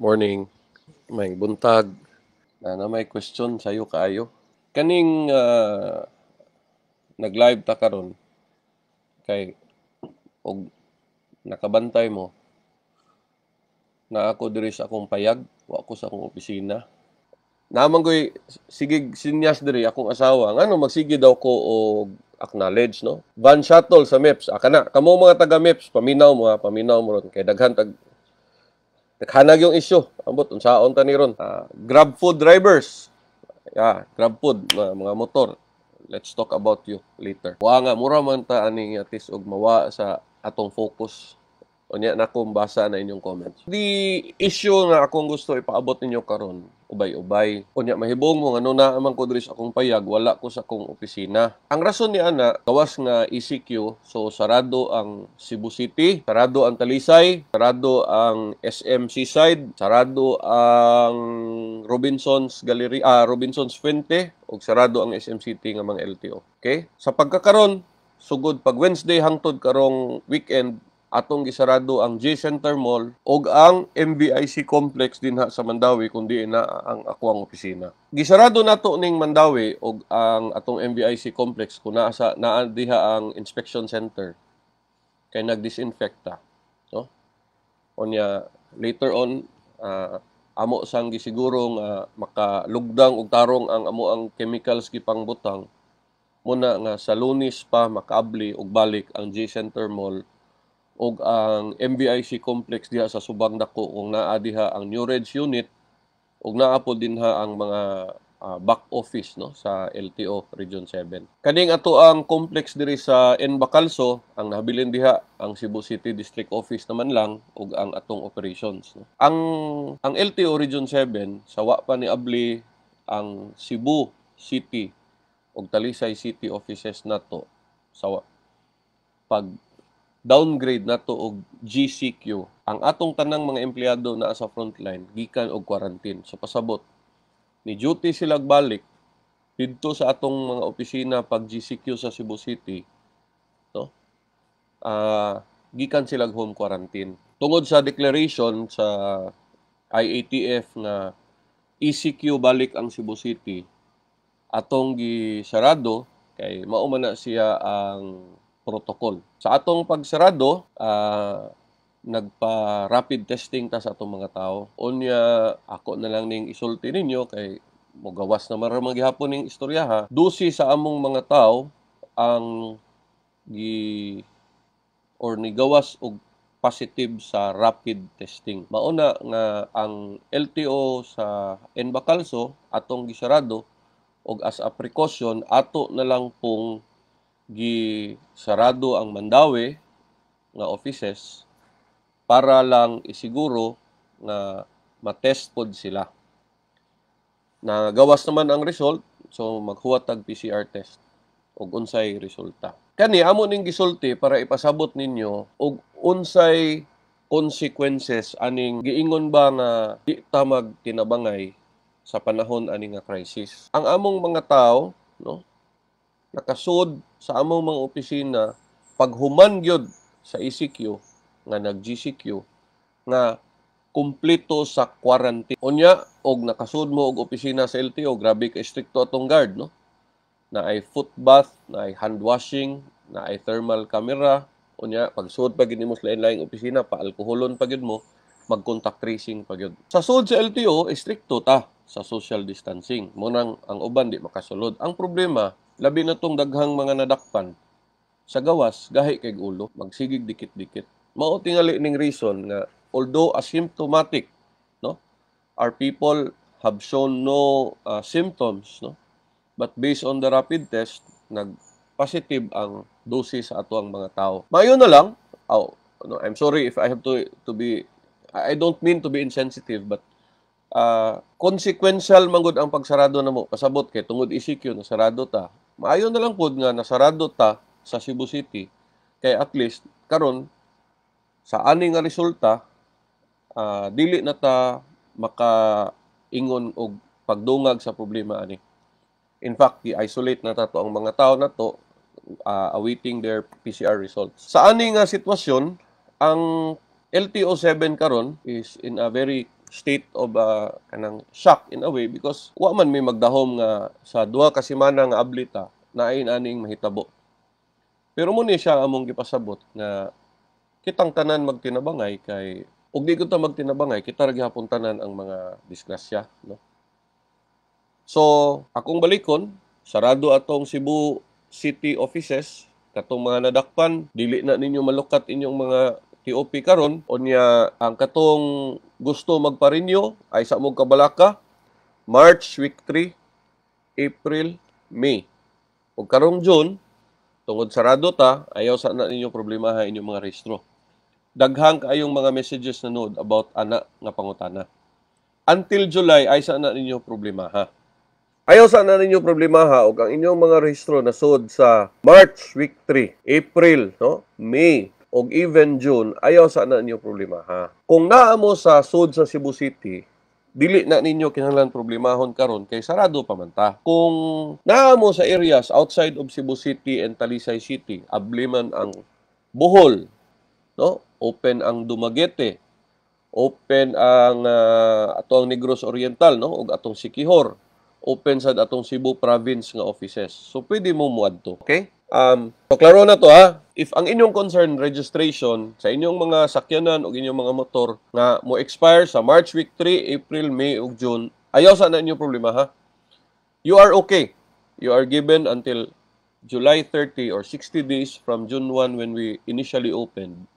morning, may buntag. Na, na may question sa iyo kaayo. Kaning uh, nag-live ta karon kay og nakabantay mo na ako diri sa akong payag, wa ko sa akong opisina. Naman ko'y sigig sinyas diri akong asawa. Ngano magsige daw ko og acknowledge no van shuttle sa MEPS aka na kamo mga taga MEPS paminaw mo ha paminaw mo ron kay daghan tag Naghanag yung issue. Ambot, unsaon ta ni ron. Uh, grab food drivers. Yeah, grab food, mga, mga motor. Let's talk about you later. Wa nga, mura man ta ani atis og mawa sa atong focus Unya na kong basa na inyong comments. The issue nga akong gusto ipaabot ninyo karon ubay-ubay. Unya mahibong mo ano na amang ko diri akong payag wala ko sa kong opisina. Ang rason ni ana gawas nga ECQ so sarado ang Cebu City, sarado ang Talisay, sarado ang SM Seaside, sarado ang Robinson's Gallery, ah, Robinson's Fuente ug sarado ang SM City nga mga LTO. Okay? Sa pagkakaron sugod pag Wednesday hangtod karong weekend atong gisarado ang G-Center Mall og ang MBIC complex dinha sa Mandawi kundi na ang akuang opisina. Gisarado nato ning Mandawi og ang atong MBIC complex kun naa sa naa diha ang inspection center kay nagdisinfecta no onya later on uh, amo sang gisiguro nga uh, makalugdang og tarong ang amo ang chemicals gipangbutang muna nga sa lunis pa makaabli og balik ang G-Center Mall og ang MBIC complex diha sa subang dako kung naa diha ang New Reds unit og naapod din ha ang mga uh, back office no sa LTO Region 7. Kaning ato ang complex diri sa Bacalso, ang nahabilin diha ang Cebu City District Office naman lang og ang atong operations no. Ang ang LTO Region 7 sawa pa ni abli ang Cebu City ug Talisay City offices nato sa pag downgrade na to og GCQ ang atong tanang mga empleyado na sa frontline gikan og quarantine so pasabot ni duty sila balik didto sa atong mga opisina pag GCQ sa Cebu City no uh, gikan sila home quarantine tungod sa declaration sa IATF nga ECQ balik ang Cebu City atong gisarado kay mao man na siya ang protocol. Sa atong pagsarado, uh, ah, nagpa rapid testing ta sa atong mga tao. Unya ako na lang ning isulti ninyo kay mo na maramang gihapon ning istorya ha. Dusi sa among mga tao ang gi or nigawas og positive sa rapid testing. Mauna nga ang LTO sa Enbacalso atong gisarado og as a precaution ato na lang pong gi sarado ang Mandawi nga offices para lang isiguro nga matest pod sila. Nagawas naman ang result, so maghuwat tag PCR test og unsay resulta. Kani amo ning gisulti para ipasabot ninyo og unsay consequences aning giingon ba nga di ta magtinabangay sa panahon ani nga crisis. Ang among mga tao, no, nakasod sa among mga opisina paghuman gyud sa ECQ nga nag-GCQ nga kumpleto sa quarantine. Unya og nakasud mo og opisina sa LTO, grabe ka strict atong guard no. Na ay foot bath, na ay hand washing, na ay thermal camera, unya pag sud pa gid mo sa lain-laing opisina pa alkoholon pa gyud mo, mag contact tracing pa gyud Sa sud sa LTO, strikto ta sa social distancing. Mo nang ang uban di makasulod. Ang problema, Labi na tong daghang mga nadakpan. Sa gawas, gahi kay ulo, magsigig dikit-dikit. Mao tingali ning reason nga although asymptomatic, no? Our people have shown no uh, symptoms, no? But based on the rapid test, nag-positive ang dosis sa ato ang mga tao. Mayo na lang, oh, no, I'm sorry if I have to to be I don't mean to be insensitive but uh, consequential man ang pagsarado namo pasabot kay tungod ECQ na sarado ta Maayo na lang pod nga nasarado ta sa Cebu City kay at least karon sa ani nga resulta uh, dili na ta maka ingon og pagdungag sa problema ani. In fact, i-isolate na tato ang mga tao na to uh, awaiting their PCR results. Sa ani nga sitwasyon, ang LTO 7 karon is in a very state of uh, kanang shock in a way because wa man may magdahom nga sa duha ka semana nga ablita na naayon aning mahitabo. Pero mo ni siya among gipasabot nga kitang tanan magtinabangay kay og di ko ta magtinabangay kita ra gihapon tanan ang mga disgrasya no. So, akong balikon sarado atong Cebu City offices katong mga nadakpan dili na ninyo malukat inyong mga TOP karon unya ang katong gusto magparinyo ay sa mong kabalaka March week 3, April, May. O karong June tungod sarado ta ayaw sa na ninyo problema ha inyong mga registro. Daghang kayong mga messages na nood about ana nga pangutana. Until July ay sa na ninyo problema ha. Ayaw sana ninyo problema ha og ang inyong mga rehistro na sod sa March week 3, April, no? May, o even June, ayaw sana ninyo problema ha. Kung naa mo sa sud sa Cebu City, dili na ninyo kinahanglan problemahon karon kay sarado pa man ta. Kung naamo sa areas outside of Cebu City and Talisay City, abliman ang Bohol, no? Open ang Dumaguete, open ang uh, ah, ato Negros Oriental no ug atong Sikihor open sad atong Cebu province nga offices so pwede mo muadto okay Um, so klaro na to ha. If ang inyong concern registration sa inyong mga sakyanan o inyong mga motor na mo expire sa March week 3, April, May o June, ayaw sa na inyo problema ha. You are okay. You are given until July 30 or 60 days from June 1 when we initially opened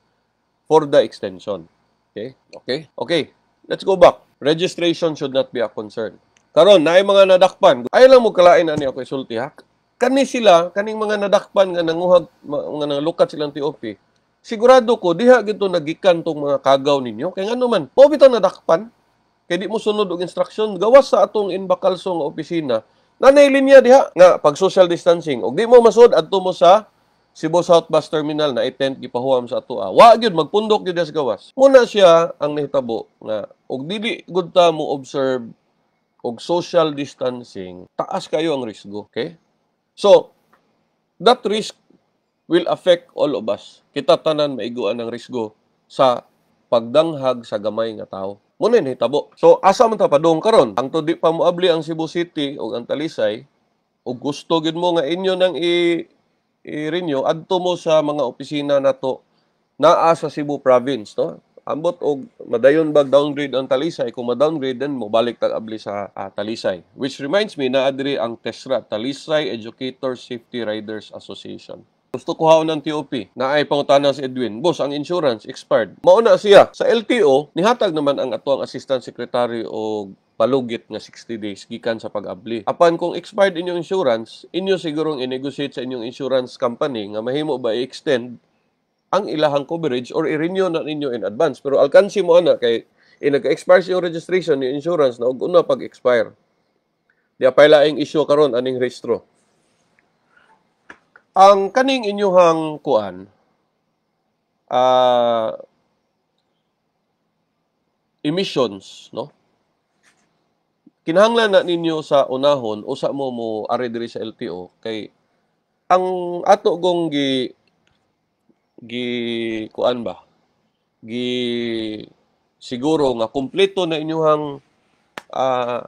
for the extension. Okay? Okay? Okay. Let's go back. Registration should not be a concern. Karon, naay mga nadakpan. Ayaw lang mo kalain ani ako isulti ha kani sila kaning mga nadakpan nga nanguhag nga nalukat silang TOP sigurado ko diha gito nagikan tong mga kagaw ninyo kay ngano man mo bitaw nadakpan kay di mo sunod og instruction gawas sa atong inbakalsong opisina na nailinya diha nga pag social distancing og di mo masud adto mo sa Cebu South Bus Terminal na i-tent gipahuam sa atoa. Ah. Wa gyud magpundok gyud sa gawas. Muna siya ang nahitabo na og dili gud ta mo observe og social distancing, taas kayo ang risgo, okay? So, that risk will affect all of us. Kita tanan maiguan ang risgo sa pagdanghag sa gamay nga tao. Muna ni tabo. So asa man ta padong karon? Ang tudi pa moabli ang Cebu City o ang Talisay ug gusto gid mo nga inyo nang i, i renew adto mo sa mga opisina nato naa sa Cebu province, no? ambot og madayon bag downgrade ang talisay kung ma-downgrade din mo balik tag abli sa uh, talisay which reminds me na adri ang TESRA Talisay Educator Safety Riders Association gusto ko haon ng TOP na ay pangutana si Edwin boss ang insurance expired mauna siya sa LTO nihatag naman ang atoang assistant secretary og palugit nga 60 days gikan sa pag-abli. Apan kung expired inyong insurance, inyo sigurong i-negotiate sa inyong insurance company nga mahimo ba i-extend ang ilahang coverage or i-renew na ninyo in advance. Pero alkansi mo ana kay eh, nag-expire yung registration ni insurance na una pag-expire. Di apay laing issue karon aning registro. Ang kaning inyuhang kuan uh, emissions, no? Kinahanglan na ninyo sa unahon usa mo mo ari diri sa LTO kay ang ato gong gi gi kuan ba gi siguro nga kumpleto na inyuhang uh, ah,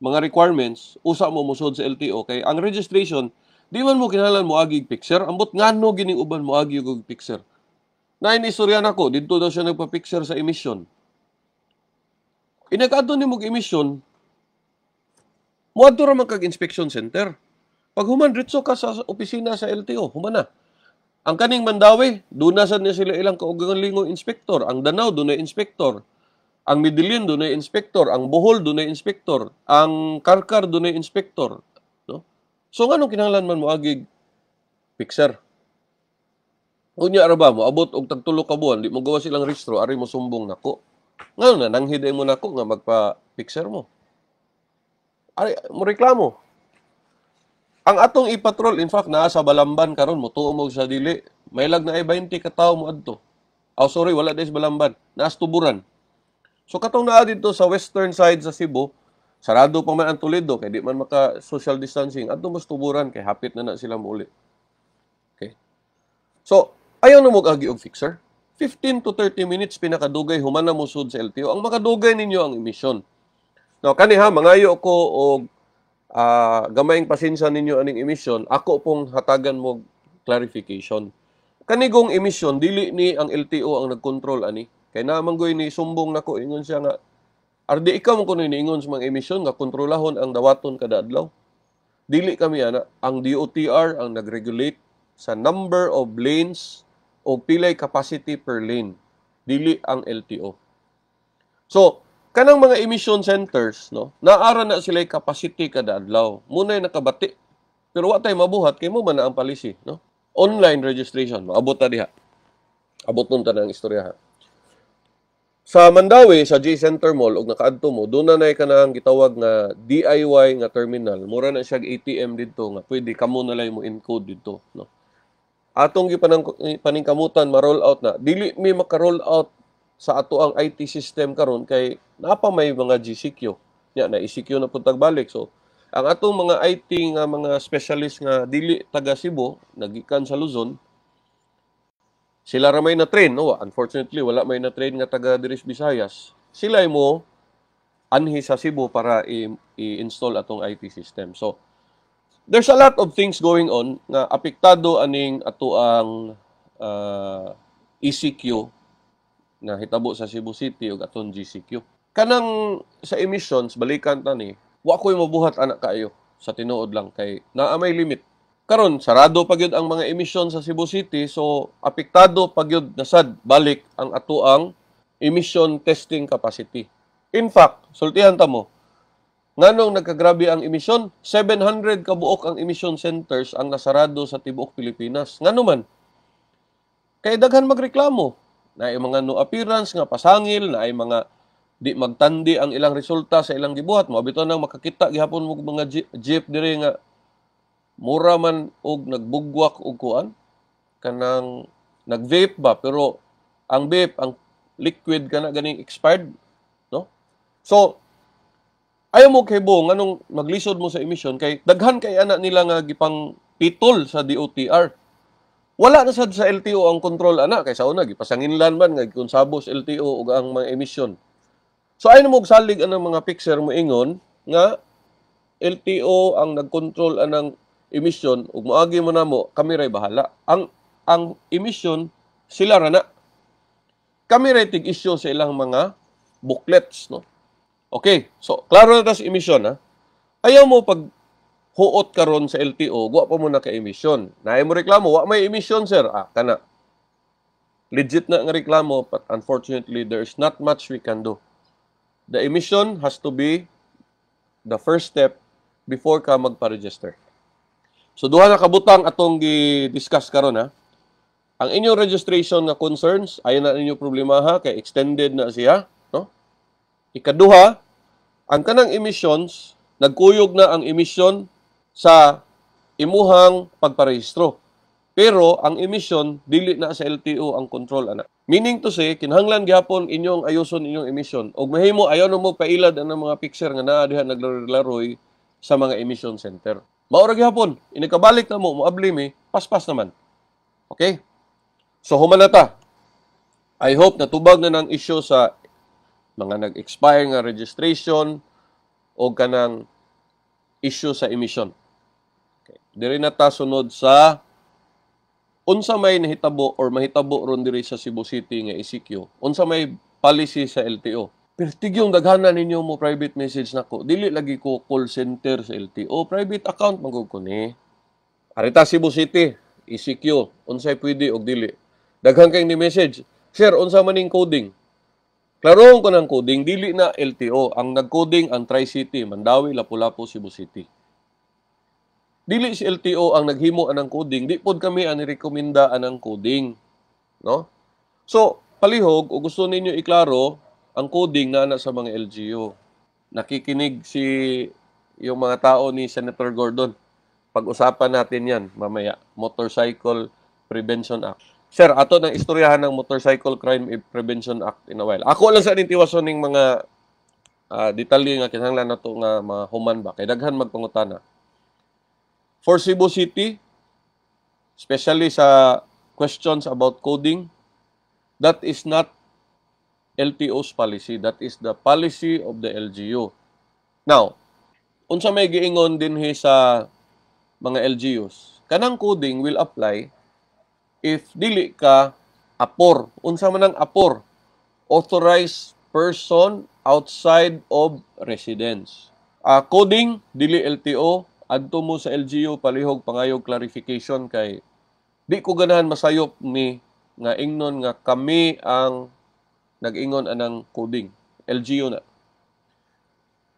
mga requirements usa mo musod sa LTO kay ang registration di man mo kinahanglan mo agi picture ambot ngano gining uban mo agi og picture na ini istorya nako didto daw siya nagpa-picture sa emission inakadto ni mo emission Muadto ra man kag inspection center. Pag human diretso ka sa opisina sa LTO, human na ang kaning Mandawi, dunasan niya sila ilang kaugalingong inspektor. Ang Danau, dunay inspektor. Ang Medellin, dunay inspektor. Ang Bohol, dunay inspektor. Ang Karkar, dunay inspektor. No? So, nga nung kinahanglan man mo agig fixer. Unya araba mo, abot og tagtulo ka buwan, di mo gawa silang registro, ari mo sumbong nako. Ngayon na, nanghiday mo nako nga magpa-fixer mo. Ari, mo reklamo. Ang atong ipatrol, in fact, naa sa Balamban karon mo mo sa dili. May lag na ay 20 katao mo adto. Oh, sorry, wala dahil sa Balamban. Naas tuburan. So katong naa dito sa western side sa Cebu, sarado pa man ang Toledo, kay di man maka social distancing. Adto mas tuburan, kay hapit na na sila muli. Okay? So, ayaw na mo agi og fixer. 15 to 30 minutes pinakadugay human na mo sud sa LTO. Ang makadugay ninyo ang emisyon. Now, kaniha, mangayo ko og uh, gamayng pasensya ninyo aning emission, ako pong hatagan mo clarification. Kanigong emission, dili ni ang LTO ang nagkontrol ani. Kay naman goy ni sumbong nako ingon siya nga Ardi ikaw mo kuno ingon sa mga emisyon nga kontrolahon ang dawaton kada adlaw. Dili kami ana ang DOTR ang nagregulate sa number of lanes o pilay capacity per lane. Dili ang LTO. So, kanang mga emission centers no naara na sila capacity kada adlaw muna yung nakabati pero wa tay mabuhat kay mo man ang policy no online registration maabot ta diha abot nun ta ng istorya ha sa Mandawi sa J Center Mall og nakaadto mo do na nay kanang gitawag na DIY nga terminal mura na siya ATM didto nga pwede kamo na lay mo encode dito no atong gi gipanang paningkamutan ma roll out na dili mi maka roll out sa ato ang IT system karon kay napa may mga GCQ. Nya na ECQ na pud balik. So ang atong mga IT nga mga specialist nga dili taga Cebu nagikan sa Luzon sila ra may na train no unfortunately wala may na train nga taga Diris Visayas sila mo anhi sa Cebu para i-install atong IT system so there's a lot of things going on nga apektado aning ato ang uh, ah, ECQ na hitabo sa Cebu City ug atong GCQ. Kanang sa emissions balikan tani, wa ko'y mabuhat anak kayo sa tinuod lang kay naa may limit. Karon sarado pa gyud ang mga emission sa Cebu City so apektado pa gyud nasad balik ang atoang emission testing capacity. In fact, sultihan ta mo, Nganong nagkagrabe ang emission? 700 kabuok ang emission centers ang nasarado sa tibuok Pilipinas. Ngano Kay daghan magreklamo na ay mga no appearance nga pasangil na ay mga di magtandi ang ilang resulta sa ilang gibuhat mo bitaw nang makakita gihapon mo mga jeep diri nga mura man og nagbugwak og kuan kanang nag-vape ba pero ang vape ang liquid kana ganing expired no so ayaw mo kay bo nganong maglisod mo sa emission kay daghan kay ana nila nga gipang pitol sa DOTR wala na sad sa LTO ang control ana kay sa una gipasanginlan man nga konsabos LTO ug ang mga emisyon. So ay mo salig anang mga fixer mo ingon nga LTO ang nagkontrol anang emission ug moagi mo namo kami ray bahala. Ang ang emission sila ra na. Kami ray tig issue sa ilang mga booklets no. Okay, so klaro na tas emission ha. Ayaw mo pag huot karon sa LTO, guwa pa mo na ka emisyon. Naay mo reklamo, wa may emisyon sir. Ah, kana. Legit na ang reklamo, but unfortunately, there is not much we can do. The emission has to be the first step before ka magpa-register. So duha na kabutang atong gi-discuss karon ha. Ang inyong registration na concerns, ayon na ninyo problema ha, kay extended na siya, no? Ikaduha, ang kanang emissions, nagkuyog na ang emission sa imuhang pagparehistro. Pero ang emission dili na sa LTO ang control ana. Meaning to say kinahanglan gyapon inyong ayoson inyong emission og mahimo ayon mo pailad ang mga picture nga naa diha naglaroy sa mga emission center. Maura gyapon, inikabalik na mo moabli mi, paspas naman. Okay? So human na ta. I hope na tubag na ng issue sa mga nag-expire nga registration o kanang issue sa emission. Diri na ta sunod sa unsa may nahitabo or mahitabo ron diri sa Cebu City nga ECQ. Unsa may policy sa LTO. Pertig yung daghanan ninyo mo private message nako. Dili lagi ko call center sa LTO. Private account magug ko ni. Arita Cebu City, ECQ. Unsay pwede og dili. Daghan kay ni message. Sir, unsa man ning coding? Klaro ko ng coding, dili na LTO. Ang nag-coding ang Tri-City, Mandawi, Lapu-Lapu, Cebu City dili si LTO ang naghimo anang coding, di pod kami ang nirekomenda anang coding. No? So, palihog, o gusto ninyo iklaro, ang coding na ana sa mga LGU. Nakikinig si yung mga tao ni Senator Gordon. Pag-usapan natin yan mamaya. Motorcycle Prevention Act. Sir, ato nang istoryahan ng Motorcycle Crime Prevention Act in a while. Ako lang sa nintiwason ng mga uh, detalye nga kinahanglan nato nga mga human ba kay daghan magpangutana. For Cebu City, especially sa questions about coding, that is not LTO's policy. That is the policy of the LGU. Now, unsa may giingon dinhi sa mga LGUs, kanang coding will apply if dili ka apor. Unsa man ang apor? Authorized person outside of residence. Uh, coding, dili LTO, adto mo sa LGU palihog pangayog clarification kay di ko ganahan masayop ni nga ingnon nga kami ang nag-ingon anang coding LGU na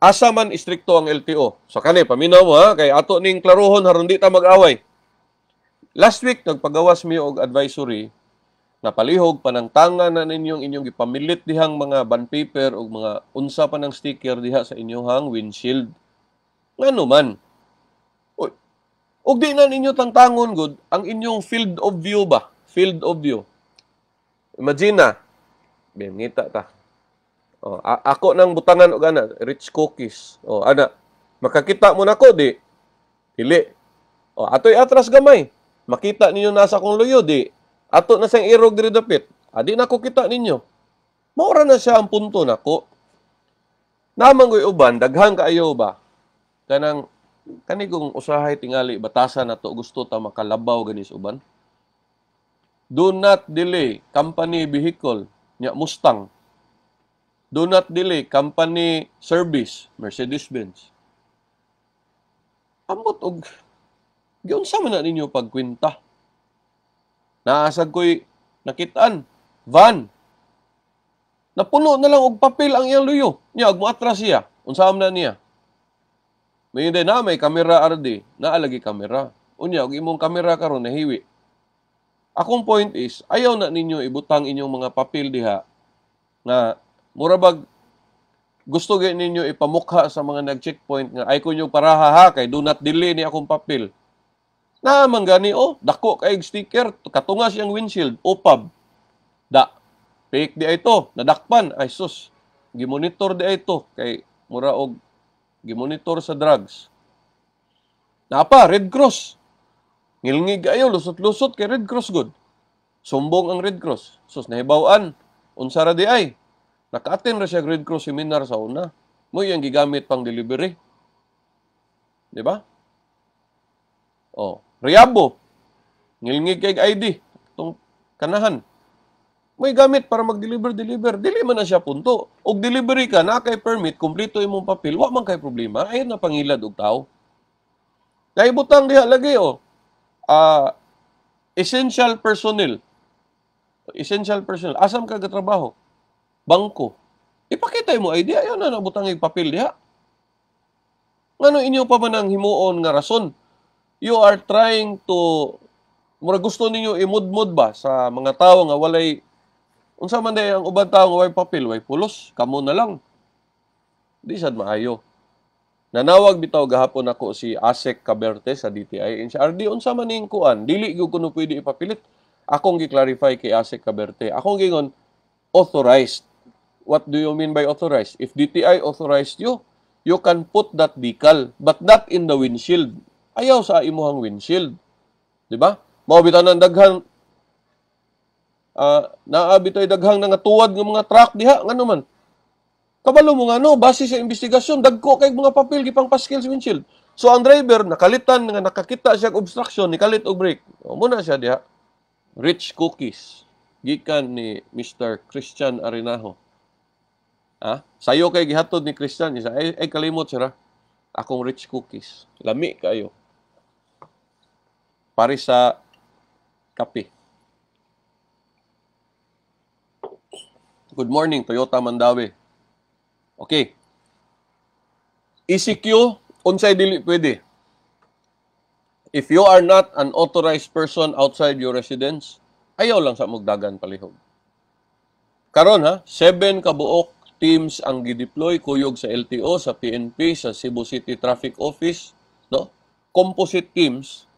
asa man istrikto ang LTO so kani paminaw ha kay ato ning klarohon haron di ta mag-away last week nagpagawas mi og advisory na palihog panangtanga na ninyong inyong ipamilit dihang mga bond paper o mga unsa pa ng sticker diha sa inyong hang windshield ngano man Og di na ninyo tantangon, gud ang inyong field of view ba? Field of view. Imagine na. Bien, ngita ta. Oh, ako nang butangan og ana, rich cookies. Oh, ana, makakita mo nako di. Pili. Oh, atoy atras gamay. Makita ninyo nasa kong luyo di. Ato na sang irog diri dapit. Adi ah, na ko kita ninyo. Maura na siya ang punto nako. Namang goy uban daghang kaayo ba kanang kani kung usahay tingali batasan nato gusto ta makalabaw ganis uban do not delay company vehicle nya Mustang do not delay company service Mercedes Benz ambot og gyud sa man ninyo pagkwenta naasag koy nakitaan van napuno na lang og papel ang iyang luyo nya og moatras siya unsa man niya No yung na may kamera RD, naalagi kamera. Unya, og imong kamera karon nahiwi. Akong point is, ayaw na ninyo ibutang inyong mga papel diha na murabag gusto gyud ninyo ipamukha sa mga nag-checkpoint nga ay kunyo para ha kay do not delay ni akong papel. Na man gani oh, dako kay sticker katunga yang windshield opab. Da fake di ito, nadakpan ay sus. Gimonitor di ito kay mura og gimonitor sa drugs. Napa, Red Cross. Ngilngig ayo, lusot-lusot kay Red Cross good. Sumbong ang Red Cross. Sus, nahibawaan. ra di ay. Nakaatin ra siya Red Cross seminar sa una. Mo yung gigamit pang delivery. Di ba? Oh, Riabo. Ngilngig kay ID. Itong kanahan may gamit para mag-deliver, deliver. Dili man na siya punto. Og delivery ka, na kay permit, kumplito imong papel, wa man kay problema. Ayun na pangilad og tao. Naibutang diha lagi o. Oh. Uh, essential personnel. Essential personnel. Asam ka gatrabaho? Bangko. Ipakita mo idea. Ayun na nabutang yung papel diha. Ngano inyo pa man ang himuon nga rason? You are trying to mura gusto ninyo imudmod ba sa mga tao nga walay Unsa man day ang ubang tawo nga way papel, way pulos, kamo na lang. Di sad maayo. Nanawag bitaw gahapon ako si Asek Caberte sa DTI and siya, RD, unsa man ning kuan, dili gyud kuno pwede ipapilit. Akong gi-clarify kay Asek Caberte. Akong gingon authorized. What do you mean by authorized? If DTI authorized you, you can put that decal but not in the windshield. Ayaw sa imuhang windshield. Di ba? Mao bitaw nang daghan uh, naabi tayo daghang nga tuwad ng mga truck diha ngano man kabalo mo nga no base sa investigasyon dagko kay mga papel gipang paskil sa windshield so ang driver nakalitan nga nakakita siya og obstruction nikalit og brake mo na siya diha rich cookies gikan ni Mr. Christian Arinaho. Ha? sayo kay gihatod ni Christian isa ay, ay kalimot sira akong rich cookies lami kayo pare sa kape Good morning, Toyota Mandawi. Okay. ECQ, unsay dili pwede. If you are not an authorized person outside your residence, ayaw lang sa mugdagan palihog. Karon ha, seven kabuok teams ang gideploy kuyog sa LTO, sa PNP, sa Cebu City Traffic Office, no? Composite teams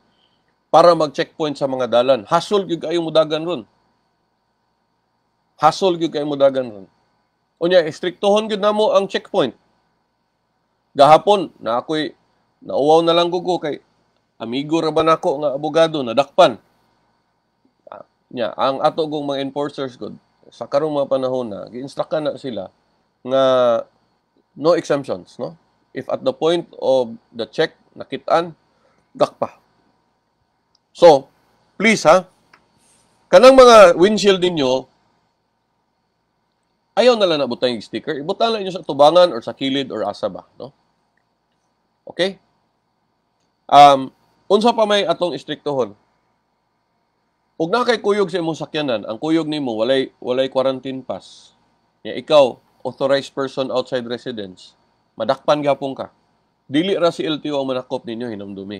para mag-checkpoint sa mga dalan. Hasol gyud kayo mudagan ron. Hasol gyud kay mo dagan ron. Unya istriktohon gyud namo ang checkpoint. Gahapon na ako'y nauwaw na lang gugo kay amigo ra ba nako nga abogado na dakpan. nya ang ato gong mga enforcers gud sa karong mga panahon na gi-instruct na sila nga no exemptions, no? If at the point of the check nakitaan dakpa. So, please ha, kanang mga windshield ninyo, ayaw nalang lang nabutan yung sticker, ibutan lang nyo sa tubangan or sa kilid or asa ba, no? Okay? Um, unsa pa may atong istriktuhon. Ug na kay kuyog sa imong sakyanan, ang kuyog nimo walay walay quarantine pass. Ya ikaw authorized person outside residence. Madakpan gapon ka. Dili ra si LTO ang manakop ninyo hinumdumi.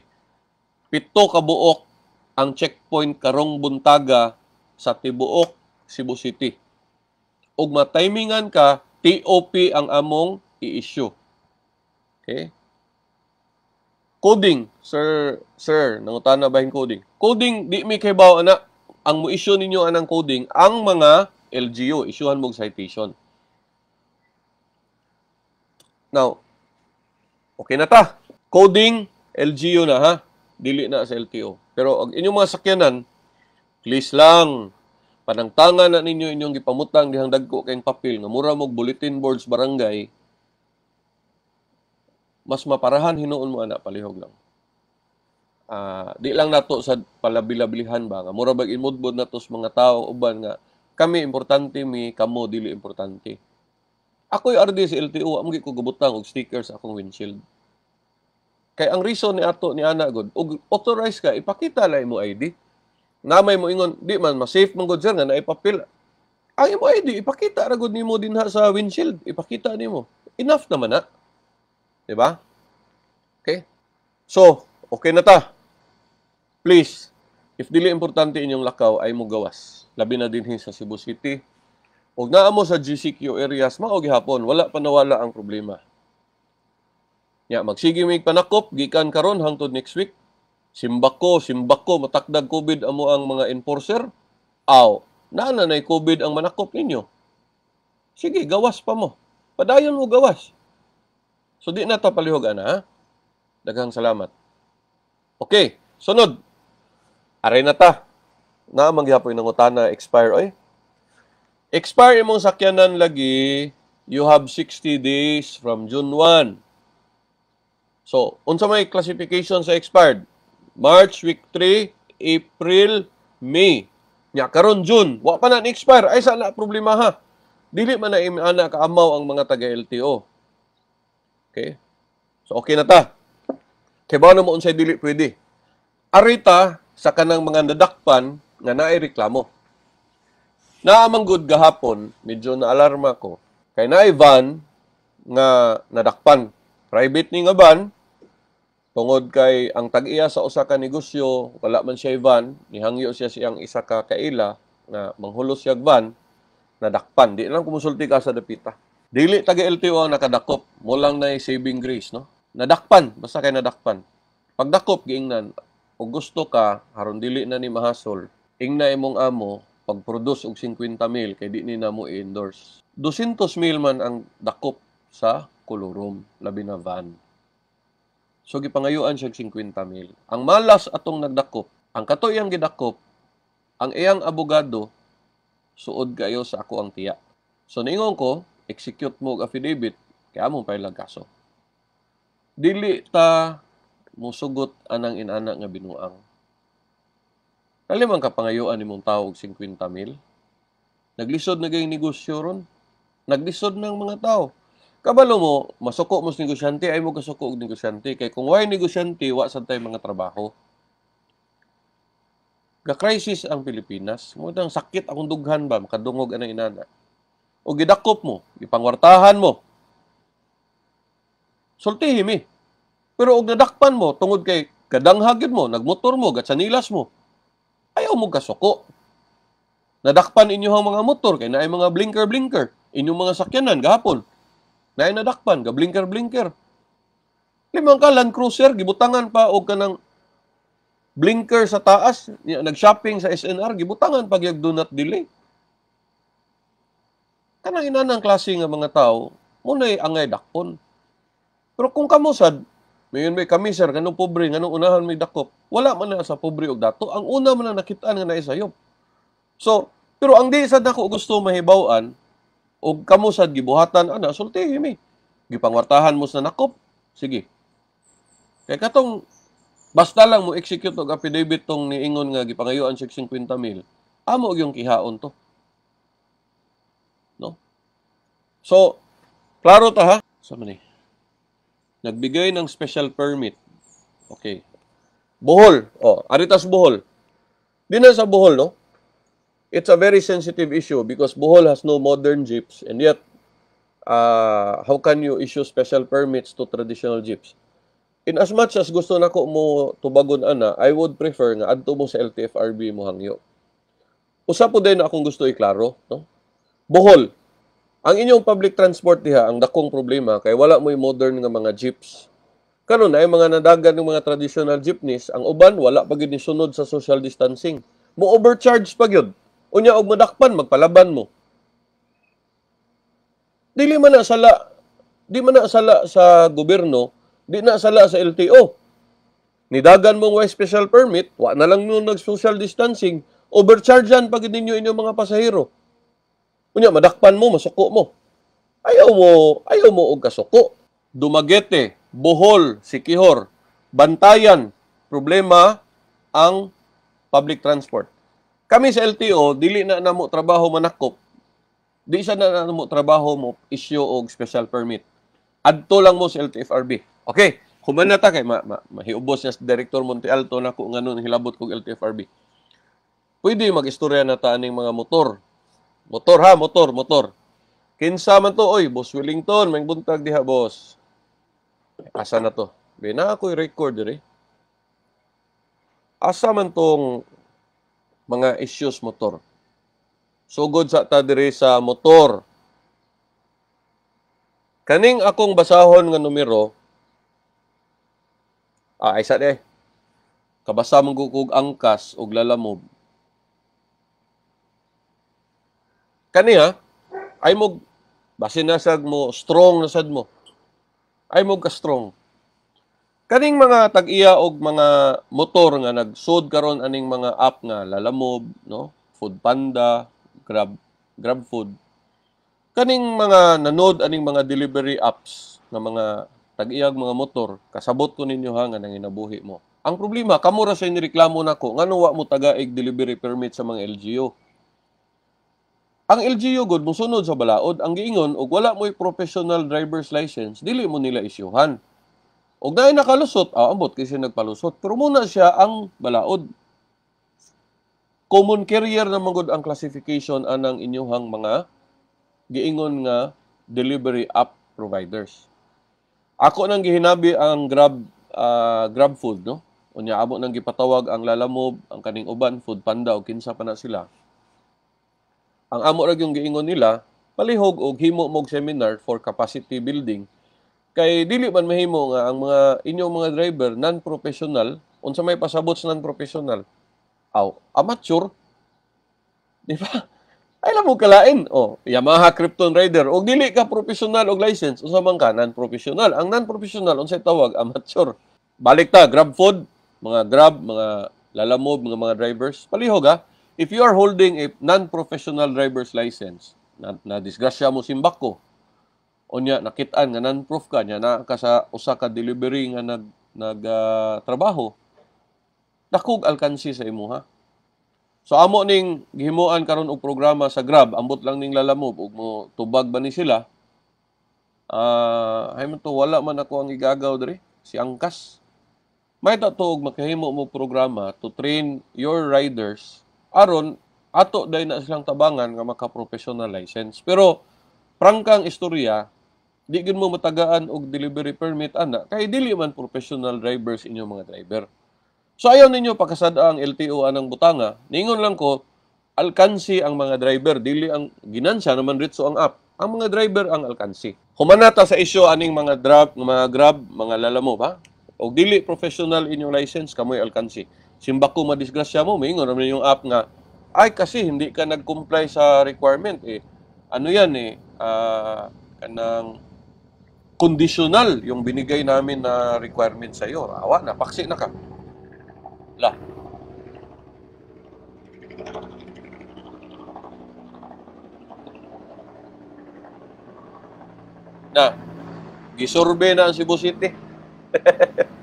Pito ka buok ang checkpoint karong buntaga sa Tibuok, Cebu City ug matimingan ka, TOP ang among i-issue. Okay? Coding, sir, sir, nangutan na ba yung coding? Coding, di mi kay bawa na, ang mo issue ninyo anang coding, ang mga LGU, issuehan mo citation. Now, okay na ta. Coding, LGU na ha. Dili na sa LTO. Pero ang inyong mga sakyanan, please lang, panang panangtangan na ninyo inyong gipamutang dihang dagko kayong papel nga mura mog bulletin boards barangay mas maparahan hinuon mo ana palihog lang uh, di lang nato sa palabilibilihan ba nga mura bag imudbod nato sa mga tao uban nga kami importante mi kamo dili importante ako yung RD sa LTO amo ko gubutang og stickers akong windshield kay ang reason ni ato ni ana god og authorize ka ipakita lay mo ID Namay mo ingon, di man, ma-safe man good sir, nga naipapil. Ang imo ID, ipakita ra gud nimo din ha sa windshield. Ipakita nimo. Enough naman na. Di ba? Okay? So, okay na ta. Please, if dili importante inyong lakaw, ay mo gawas. Labi na din sa Cebu City. Huwag na mo sa GCQ areas, mao gihapon, wala pa nawala ang problema. Ya, yeah, magsige may panakop, gikan karon hangtod next week. Simbako, simbako, matakdag COVID amo ang mga enforcer. Aw, naa na COVID ang manakop ninyo. Sige, gawas pa mo. Padayon mo gawas. So di na ta palihog ana. Daghang salamat. Okay, sunod. Aray na ta. Na mangyapoy ng utana expire oy. Expire imong sakyanan lagi, you have 60 days from June 1. So, unsa may classification sa expired? March week 3, April, May. Nya karon June, wa pa na expire. Ay sana problema ha. Dili man na ana kaamaw ang mga taga LTO. Okay? So okay na ta. Kay ba mo unsay dili pwede? Arita sa kanang mga nadakpan nga naay reklamo. Na amang Naamanggod gahapon, medyo na alarma ko. Kay naay van nga nadakpan. Private ni nga van, Tungod kay ang tag-iya sa usa ka negosyo, wala man siya van, nihangyo siya siyang isa ka kaila na manghulos siya van, nadakpan. Di lang kumusulti ka sa dapita. Dili taga LTO ang nakadakop, mo lang na saving grace, no? Nadakpan, basta kay nadakpan. pagdakop giingnan, og gusto ka haron dili na ni mahasol, ingna imong amo pag-produce og 50 mil kay di ni namo endorse. 200 mil man ang dakop sa kulurom, labi na van. So gipangayuan siya 50 mil. Ang malas atong nagdakop, ang iyang gidakop, ang iyang abogado, suod kayo sa ako ang tiya. So ningon ko, execute mo og affidavit, kaya mo pailag kaso. Dili ta musugot anang inana nga binuang. Kalimang kapangayuan imong tawag 50 mil. Naglisod na gayong negosyo ron. Naglisod ng mga tao. Kabalo mo, masuko mo sa negosyante, ay mo kasuko og negosyante. Kay kung way negosyante, wa sad tay mga trabaho. Ga-crisis ang Pilipinas. Mo ang sakit akong dughan ba, makadungog anang inana. O gidakop mo, ipangwartahan mo. Sultihim mi. Pero og nadakpan mo, tungod kay kadanghagin mo, nagmotor mo, gatsanilas mo, ayaw mo kasuko. Nadakpan inyo ang mga motor, kay naay mga blinker-blinker, inyong mga sakyanan, gahapon. Naay nadakpan ga blinker-blinker. Limang ka Land Cruiser gibutangan pa og kanang blinker sa taas, nag-shopping sa SNR gibutangan pag yag do not delay. Kanang inanang klase nga mga tao, munay angay dakpon. Pero kung kamusad, mayon may kami sir, kanong pobre, kanong unahan may dakop, wala man na sa pobre og dato. Ang una man na nakitaan nga naisayop. So, pero ang di sa dako gusto mahibawan, o kamo sad gibuhatan ana sultihi mi. Gipangwartahan mo sa nakop. Sige. Kay katong basta lang mo execute og affidavit tong niingon nga gipangayuan sa 50 mil. Amo yung kihaon to. No? So, klaro ta ha? Sa mani. Eh? Nagbigay ng special permit. Okay. Bohol. Oh, aritas Bohol. Dinan sa Bohol, no? it's a very sensitive issue because Bohol has no modern jeeps and yet uh, how can you issue special permits to traditional jeeps? In as much as gusto nako mo tubagon ana, I would prefer nga adto mo sa LTFRB mo hangyo. Usa po din akong gusto iklaro, no? Bohol. Ang inyong public transport diha ang dakong problema kay wala mo modern nga mga jeeps. Karon ay mga nadagan ng mga traditional jeepneys, ang uban wala pa gid sunod sa social distancing. Mo overcharge pa gyud. Unya og madakpan magpalaban mo. Dili man na sala di man na sala sa gobyerno, di na sala sa LTO. Nidagan mong way special permit, wa na lang nung nag-social distancing, overchargean pag ninyo inyo mga pasahero. Unya, madakpan mo, masuko mo. Ayaw mo, ayaw mo og kasuko. Dumagete, Bohol, Sikihor, Bantayan, problema ang public transport. Kami sa LTO, dili na namo trabaho manakop. Di sa na namo trabaho mo issue og special permit. Adto lang mo sa LTFRB. Okay, human na ta kay ma, ma, mahiubos na si Director Monte Alto na ko nganon hilabot kog LTFRB. Pwede magistorya na ta aning mga motor. Motor ha, motor, motor. Kinsa man to, oy, Boss Wellington, may buntag diha, boss. Asa na to? Di na ako i-record diri. Asa man tong mga issues motor. Sugod sa ta diri sa motor. Kaning akong basahon nga numero Ah, isa di. Kabasa mong kukog angkas og lalamob. Kaniya, ay mo basin na mo strong na sad mo. Ay mo ka strong. Kaning mga tag-iya og mga motor nga nagsud karon aning mga app nga Lalamove, no? Food Panda, Grab, Grab Food. Kaning mga nanod aning mga delivery apps nga mga tag-iya mga motor, kasabot ko ninyo ha nga nanginabuhi mo. Ang problema, kamo ra sa nireklamo nako ngano wa mo tagaig delivery permit sa mga LGU. Ang LGU gud sunod sa balaod ang giingon og wala mo'y professional driver's license, dili mo nila isyuhan. Og dahil nakalusot, ah, ambot kasi nagpalusot. Pero muna siya ang balaod. Common carrier na magod ang classification anang inyuhang mga giingon nga delivery app providers. Ako nang gihinabi ang Grab uh, Grab Food no. Unya amo nang gipatawag ang Lalamove, ang kaning uban Food Panda og kinsa pa na sila. Ang amo ra yung giingon nila palihog og himo mog seminar for capacity building Kay dili man mahimo nga ang mga inyong mga driver non-professional, unsa may pasabot sa non-professional? Aw, amateur. Di ba? Ay mo kalain. oh, Yamaha Krypton Rider. O dili ka professional og license, unsa man ka non-professional. Ang non-professional unsay tawag amateur. Balik ta Grab food, mga Grab, mga lalamove mga mga drivers. Palihog ha. If you are holding a non-professional driver's license, na, na disgrasya mo simbak ko, unya nakitaan nga non-proof ka nya na ka usa ka delivery nga nag nagtrabaho uh, dakog alkansi sa imo ha So amo ning gihimuan karon og programa sa Grab, ambot lang ning lalamob og mo tubag ba ni sila. Ah, uh, to wala man ako ang igagaw diri, si Angkas. May tatuog makahimo mo programa to train your riders aron ato day na silang tabangan nga maka professional license. Pero prangkang istorya, di gyud mo matagaan og delivery permit ana kay dili man professional drivers inyo mga driver so ayon ninyo pakasada ang LTO anang butanga ningon lang ko alkansi ang mga driver dili ang ginansya naman ritso ang app ang mga driver ang alkansi humanata sa isyu aning mga grab mga grab mga lalamo ba og dili professional inyo license kamoy alkansi simba simbako madisgrasya mo mingon naman yung app nga ay kasi hindi ka nag-comply sa requirement eh ano yan eh uh, kanang conditional yung binigay namin na requirement sa iyo. Awa na, paksi na ka. La. Na, gisurvey na ang Cebu City.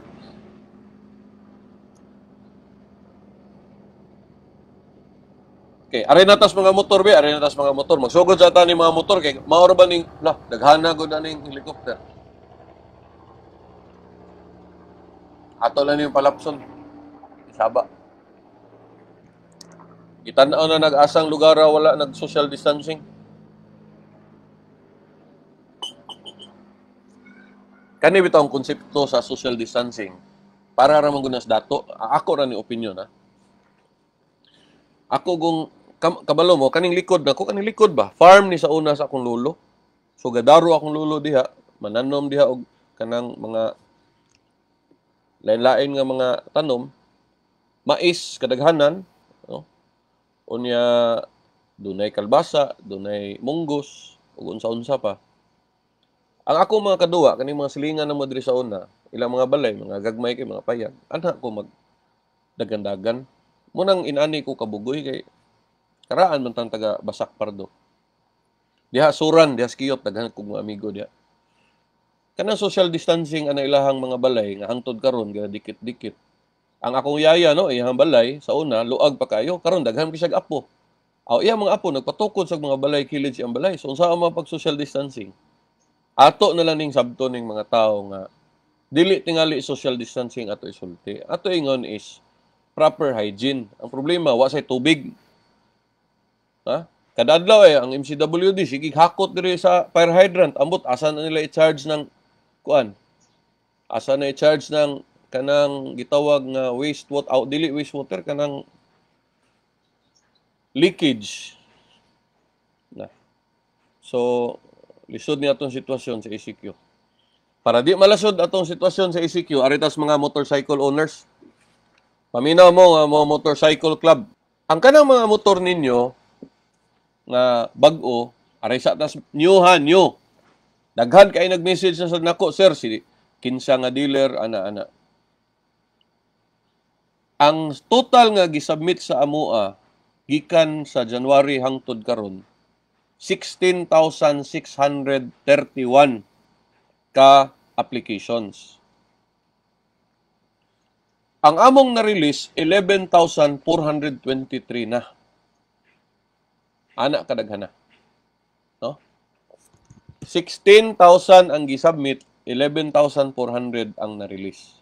Okay, aray natas mga motor be, aray natas mga motor. Magsugod sa ni mga motor kay maoro ba ning na daghana gud na helicopter. Ato lang yung palapson. Isaba. Gitan-aw na nag-asang lugar ra wala nag social distancing. kani bitaw ang konsepto sa social distancing para ra man dato ako ra ni opinion ha ako kung kam, kabalo mo, kaning likod na ko, kaning likod ba? Farm ni sa una sa akong lolo. So gadaro akong lolo diha, mananom diha og kanang mga lain-lain nga mga tanom, mais kadaghanan, no? Unya dunay kalbasa, dunay munggos, ug unsa-unsa pa. Ang ako mga kaduwa kaning mga silingan na madri sa una, ilang mga balay, mga gagmay kay mga payag. Anha ko mag dagandagan. Munang inani ko kabugoy kay Karaan man tang taga Basak Pardo. Diha suran, diha skiyot, daghan kong mga amigo diha. Kanang social distancing ana ilahang mga balay nga hangtod karon gina dikit-dikit. Ang akong yaya no, iyang balay sa una luag pa kayo, karon daghan kisag apo. Aw iya mga apo nagpatukod sa mga balay kilid ang balay. So unsa ang mga pag social distancing? Ato na lang ning sabto ning mga tao nga dili tingali social distancing ato isulti. Ato ingon is proper hygiene. Ang problema wa say tubig Ha? Kadadlaw eh, ang MCWD, sige hakot diri sa fire hydrant. Ambot, asa na nila i-charge ng, kuan? Asa na i-charge ng kanang gitawag nga wastewater, out dili wastewater, kanang leakage. Na. So, lisod ni atong sitwasyon sa ECQ. Para di malasod atong sitwasyon sa ECQ, aritas mga motorcycle owners, paminaw mo nga mga motorcycle club. Ang kanang mga motor ninyo, nga bag-o aray sa tas new ha new daghan kay nag-message na sa nako sir si kinsa nga dealer ana ana ang total nga gisubmit sa amoa ah, gikan sa January hangtod karon 16,631 ka applications. Ang among na-release, 11,423 na anak kadaghana. No? 16,000 ang gisubmit, 11,400 ang na-release.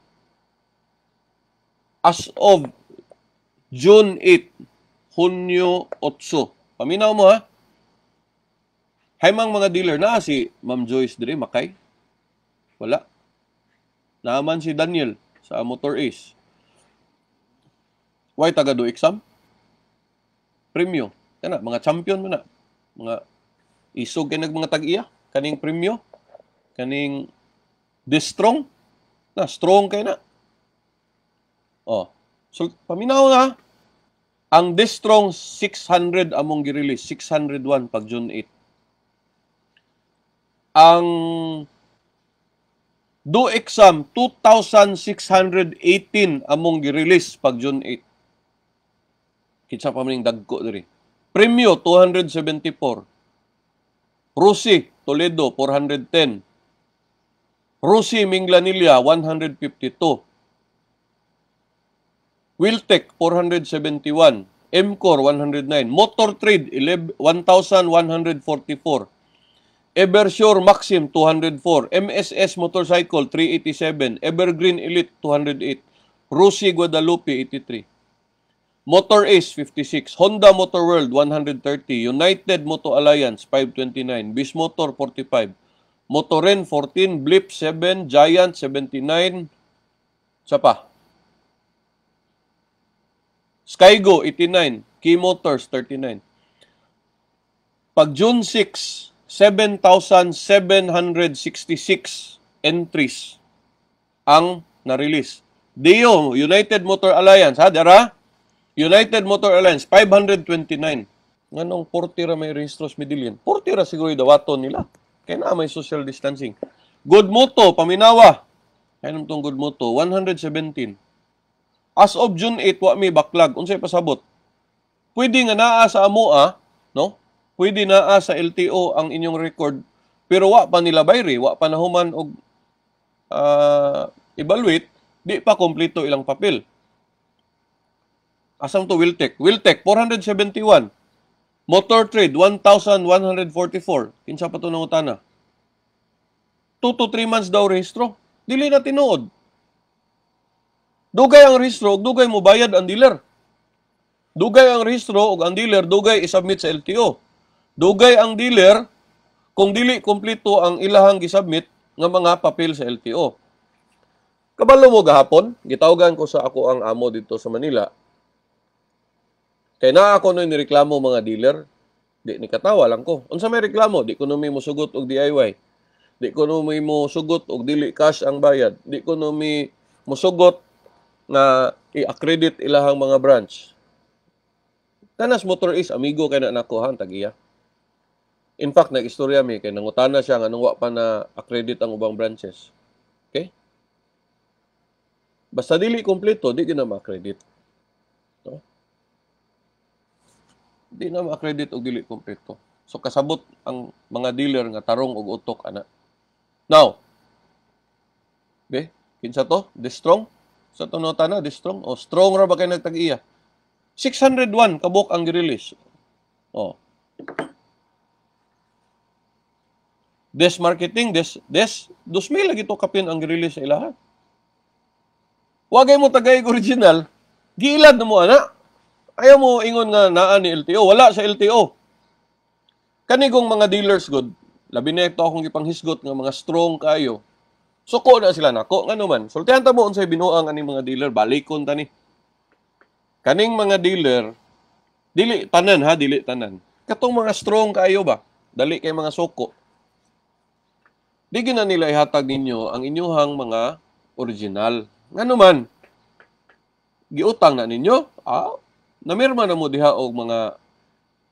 As of June 8, Hunyo 8. Paminaw mo ha. Haymang mga dealer na si Ma'am Joyce dire makay. Wala. Naman si Daniel sa Motor Ace. Why taga do exam? Premium. Kana, mga champion mo na. Mga isog kay nag mga tag-iya. Kaning premyo. Kaning the strong. Na, strong kay na. Oh. So, paminaw nga. Ang this strong 600 among girelease. 601 pag June 8. Ang do exam 2,618 among girelease pag June 8. Kitsa pa maning dagko diri. Premio 274. Rusi Toledo 410. Rusi Minglanilla 152. Wiltec 471, MCOR 109, Motor Trade 11, 1144, Eversure Maxim 204, MSS Motorcycle 387, Evergreen Elite 208, Rusi Guadalupe 83. Motor Ace 56, Honda Motor World 130, United Moto Alliance 529, Bismotor 45, Motoren 14, Blip 7, Giant 79, sa pa. Skygo 89, Key Motors 39. Pag June 6, 7,766 entries ang na-release. Dio, United Motor Alliance, ha, Dara? United Motor Alliance, 529. Nganong 40 ra may rehistro sa Medellin? 40 ra siguro dawaton nila. Kaya na may social distancing. Good Moto, Paminawa. Kaya nung tong Good Moto, 117. As of June 8, wa may backlog. Unsay pasabot? Pwede nga naa sa AMOA, no? Pwede naa sa LTO ang inyong record. Pero wa pa nila bayre, wa pa na human og uh, evaluate, di pa kompleto ilang papel. Asam to Wiltec? Wiltec, 471. Motor Trade, 1,144. Kinsa pa to na utana? 2 to 3 months daw rehistro. Dili na tinuod. Dugay ang rehistro, dugay mo bayad ang dealer. Dugay ang rehistro ug ang dealer dugay isubmit sa LTO. Dugay ang dealer kung dili kumpleto ang ilahang gisubmit nga mga papel sa LTO. Kabalo mo gahapon, gitawagan ko sa ako ang amo dito sa Manila. Kaya na ako no'y reklamo mga dealer, di ni katawa lang ko. Unsa may reklamo, di ko numi mo sugot og DIY. Di ko numi mo sugot og dili cash ang bayad. Di ko numi mo sugot na i-accredit ilahang mga branch. Tanas motor is amigo kay na nakuhan tagiya. In fact, nag-istorya mi kay nangutana siya nga nung wa pa na accredit ang ubang branches. Okay? Basta dili kompleto, di gyud na ma-accredit. di na ma-credit og dili kompleto. So kasabot ang mga dealer nga tarong og utok ana. Now, de, kinsa to? The strong? Sa tunota na, the strong? O, oh, strong ra ba kayo nagtag-iya? 601 kabuk ang girelease. O. Oh. Des marketing, des, des, 2,000 lagi to kapin ang girelease sa ilaha. Wagay mo tagay original, giilad na mo, ana. Ayaw mo ingon nga naa ni LTO, wala sa LTO. Kanigong mga dealers good, labi na ito akong ipanghisgot nga mga strong kayo. Suko na sila nako ngano man. Sultihan ta mo unsay binuang ani mga dealer, balikon ta ni. Kaning mga dealer dili tanan ha, dili tanan. Katong mga strong kayo ba? Dali kay mga suko. Di na nila ihatag ninyo ang inyohang mga original. Ngano man, giutang na ninyo, ah, namirma na mo diha og mga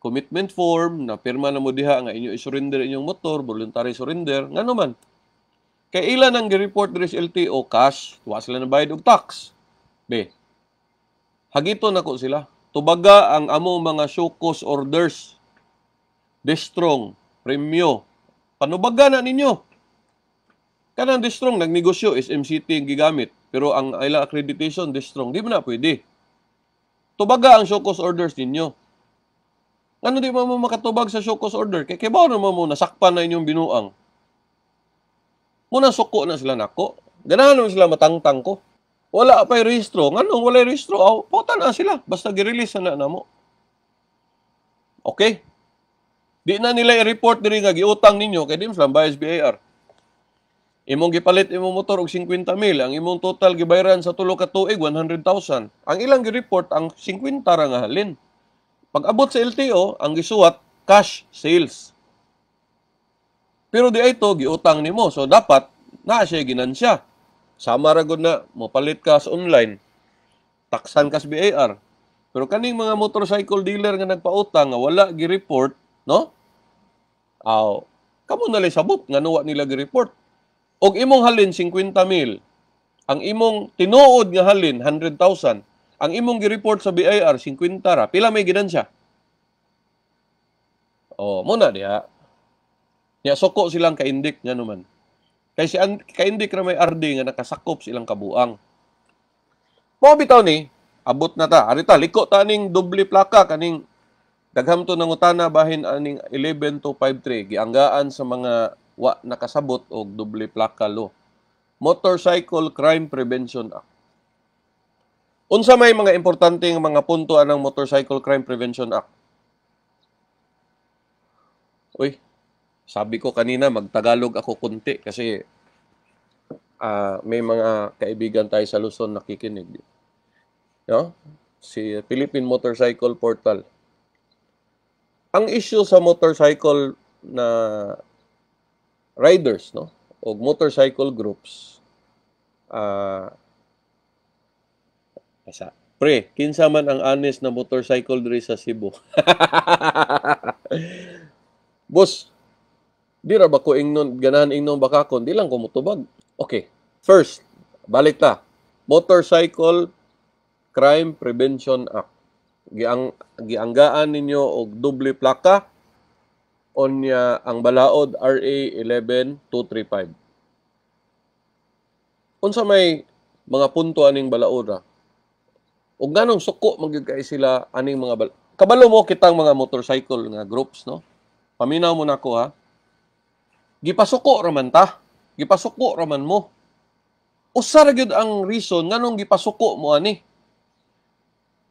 commitment form, na pirma na mo diha nga inyo isurrender inyong motor, voluntary surrender, ngano man. Kay ilan ang gi-report diri sa LTO cash, tuwa sila na bayad og tax. Be. Hagito na ko sila. Tubaga ang amo mga show cause orders. Destrong, premyo. Panubaga na ninyo. Kanang Destrong nagnegosyo is MCT ang gigamit, pero ang ila accreditation Destrong di mo na pwede tubaga ang show cause orders ninyo. Ano di mo mo makatubag sa show cause order? Kaya kaya ba mo muna, sakpan na inyong binuang. Muna suko na sila nako. Ganahan naman sila matangtang ko. Wala pa yung registro. Nganong wala yung registro? Oh, pauta na sila. Basta girelease na na mo. Okay? Di na nila i-report diri nga giutang ninyo kay di mo sila bias BAR imong gipalit imong motor og 50 mil ang imong total gibayaran sa tulo ka tuig 100,000 ang ilang gi-report ang 50 ra nga halin pag abot sa LTO ang gisuwat cash sales pero di ay to giutang nimo so dapat na siya ginansya sama ra gud na mopalit ka sa online taksan ka sa BAR pero kaning mga motorcycle dealer nga nagpautang nga wala gi-report no aw kamo na sabot nga nuwa nila gi-report og imong halin 50,000. ang imong tinuod nga halin 100,000, ang imong gi-report sa BIR 50 ra, pila may ginansya? Oh, mo na diha. Ya soko silang kaindik nya naman. Kay si an, kaindik ra may RD nga nakasakop silang kabuang. Mo bitaw ni, abot na ta. Ari ta liko ta ning doble plaka kaning daghamto ng utana bahin aning 11253 gianggaan sa mga wa nakasabot og doble plaka law. Motorcycle Crime Prevention Act. Unsa may mga importante nga mga punto ng Motorcycle Crime Prevention Act? Uy, sabi ko kanina magtagalog ako kunti kasi uh, may mga kaibigan tayo sa Luzon nakikinig. No? Si Philippine Motorcycle Portal. Ang issue sa motorcycle na riders no o motorcycle groups uh, ah, asa pre kinsa man ang honest na motorcycle diri sa Cebu boss dira ra ba ko ingnon ganahan ingnon baka kon di lang ko mutubag okay first balik ta motorcycle crime prevention act giang giangaan ninyo og doble plaka onya ang balaod RA 11235. Unsa may mga punto aning balaod ra? Ah? Ug ganong suko magyud sila aning mga bal Kabalo mo kitang mga motorcycle nga groups no. Paminaw mo nako ha. Gipasuko ra man ta. Gipasuko ra man mo. Usa ra gyud ang reason nganong gipasuko mo ani.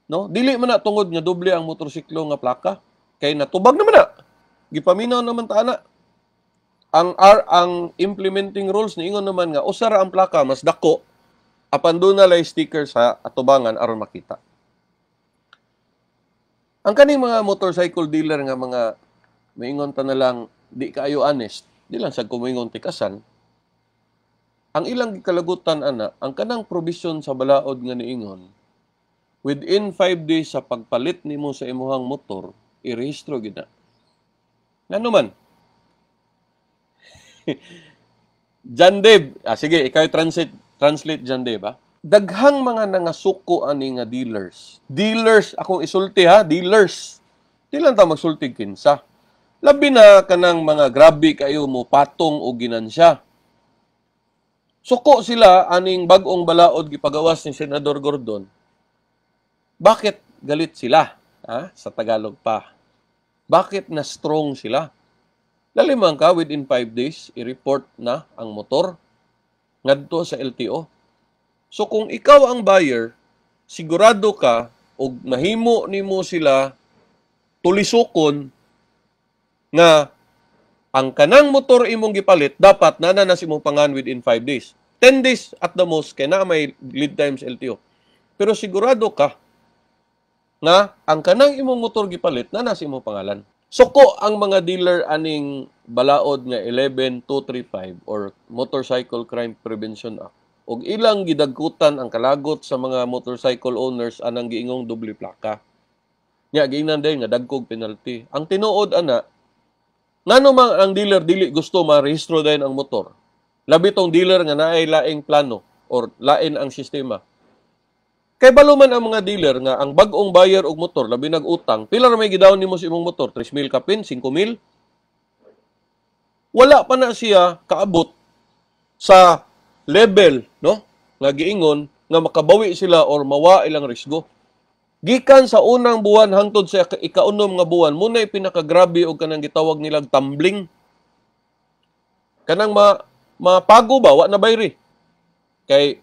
No? Dili man na tungod nga doble ang motorsiklo nga plaka kay natubag naman na gipaminaw naman ta ana ang R ang implementing rules ni ingon naman nga usara ang plaka mas dako apan do na lay sticker sa atubangan aron makita. Ang kaning mga motorcycle dealer nga mga moingon ta na lang di kaayo honest, di lang sad kumingon tikasan. Ang ilang gikalagutan ana, ang kanang provision sa balaod nga niingon within 5 days sa pagpalit nimo sa imuhang motor, irehistro gid na. Nga naman. John Dave, ah, sige, ikaw translate, translate John Dave, ha? Ah. Daghang mga nangasuko ani nga dealers. Dealers, akong isulti ha, dealers. Di lang ta magsulti kinsa. Labi na kanang mga grabe kayo mo patong o ginansya. Suko sila aning bagong balaod gipagawas ni Senador Gordon. Bakit galit sila? Ha? Sa Tagalog pa. Bakit na strong sila? Laliman ka, within 5 days, i-report na ang motor ngadto sa LTO. So kung ikaw ang buyer, sigurado ka og nahimo nimo sila tulisukon nga ang kanang motor imong gipalit dapat nana na imong pangan within 5 days. 10 days at the most kay na may lead times LTO. Pero sigurado ka na ang kanang imong motor gipalit na nasa imong pangalan. Suko ang mga dealer aning balaod nga 11235 or Motorcycle Crime Prevention Act. Og ilang gidagkutan ang kalagot sa mga motorcycle owners anang giingong doble plaka. Nga giingnan din nga dagkog penalty. Ang tinuod ana ngano man ang dealer dili gusto marehistro din ang motor. Labitong dealer nga naay laing plano or lain ang sistema Kay baluman ang mga dealer nga ang bagong buyer og motor labi nag-utang, pila ra may gidaon nimo sa imong motor? 3,000 ka pin, 5,000? Wala pa na siya kaabot sa level, no? Nga giingon nga makabawi sila or mawa ilang risgo. Gikan sa unang buwan hangtod sa ikaunom nga buwan, muna pinakagrabe og kanang gitawag nilang tumbling. Kanang ma mapago ba wa na bayri? Kay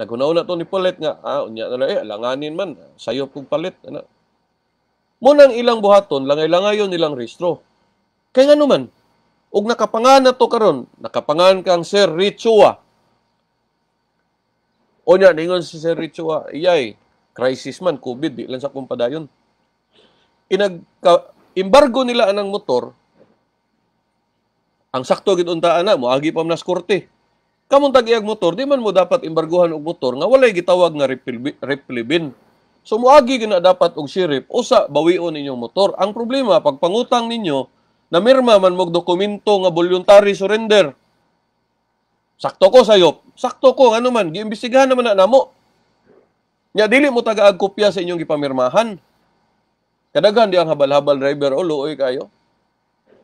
Nagunaw na to ni palit nga, ah, unya na eh, langanin man, sayop kong palit. Ano? Munang ilang buhaton, langay-langayon nilang restro. Kaya nga naman, ug nakapangan na to karon, nakapangan kang Sir Richua. Unya, ningon si Sir Richua, iyay, crisis man, COVID, di lang sa kumpadayon. Inag, embargo nila anang motor, ang sakto gid untaan na moagi pa nas korte Kamuntag iyag motor, di man mo dapat imbarguhan og motor nga walay gitawag nga replibin. So muagi gina dapat og sheriff usa bawion ninyong motor. Ang problema pagpangutang ninyo na mirma man mog dokumento nga voluntary surrender. Sakto ko sayo. Sakto ko ano man giimbestigahan naman na namo. Nya dili mo tagaag kopya sa inyong gipamirmahan. Kadaghan di ang habal-habal driver o luoy kayo.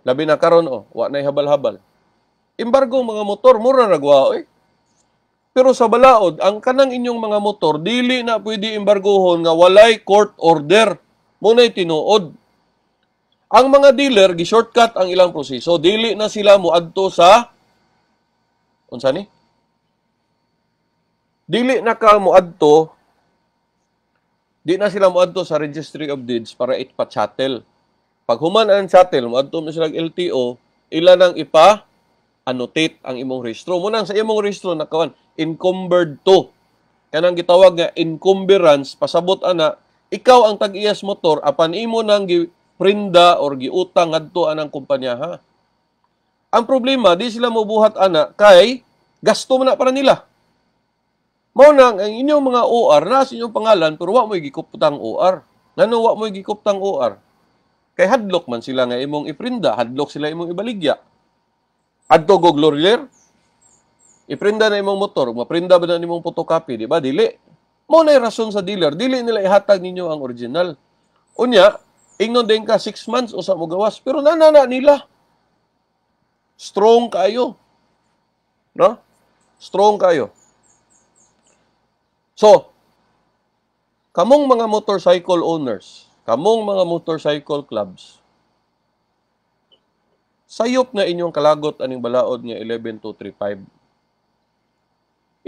Labi na karon o, oh, wa nay habal-habal. Embargo mga motor, mura ragwa eh. Pero sa balaod, ang kanang inyong mga motor, dili na pwede embargohon nga walay court order. Muna'y tinuod. Ang mga dealer, gi-shortcut ang ilang proseso. Dili na sila muadto sa... Unsa ni? Dili na ka muadto di na sila muadto sa Registry of Deeds para ipa-chattel. Pag human ang chattel, muadto mo sila LTO, ilan ang ipa annotate ang imong rehistro. Munang sa imong rehistro nakawan encumbered to. Kanang gitawag nga encumbrance pasabot ana ikaw ang tag-iyas motor apan imo nang giprinda or giutang ngadto anang kumpanya ha. Ang problema di sila mobuhat ana kay gasto man na para nila. Mao nang ang inyong mga OR na sa inyong pangalan pero wa mo gikuptang OR. Nganu wa mo gikuptang OR? Kay hadlok man sila nga imong iprinda, hadlok sila imong ibaligya adto go glorier iprinda na imong motor maprinda ba na nimong photocopy di ba dili mo na rason sa dealer dili nila ihatag ninyo ang original unya ingnon din ka 6 months o sa mo gawas pero nanana nila strong kayo no strong kayo so kamong mga motorcycle owners kamong mga motorcycle clubs Sayop na inyong kalagot aning balaod nga 11235.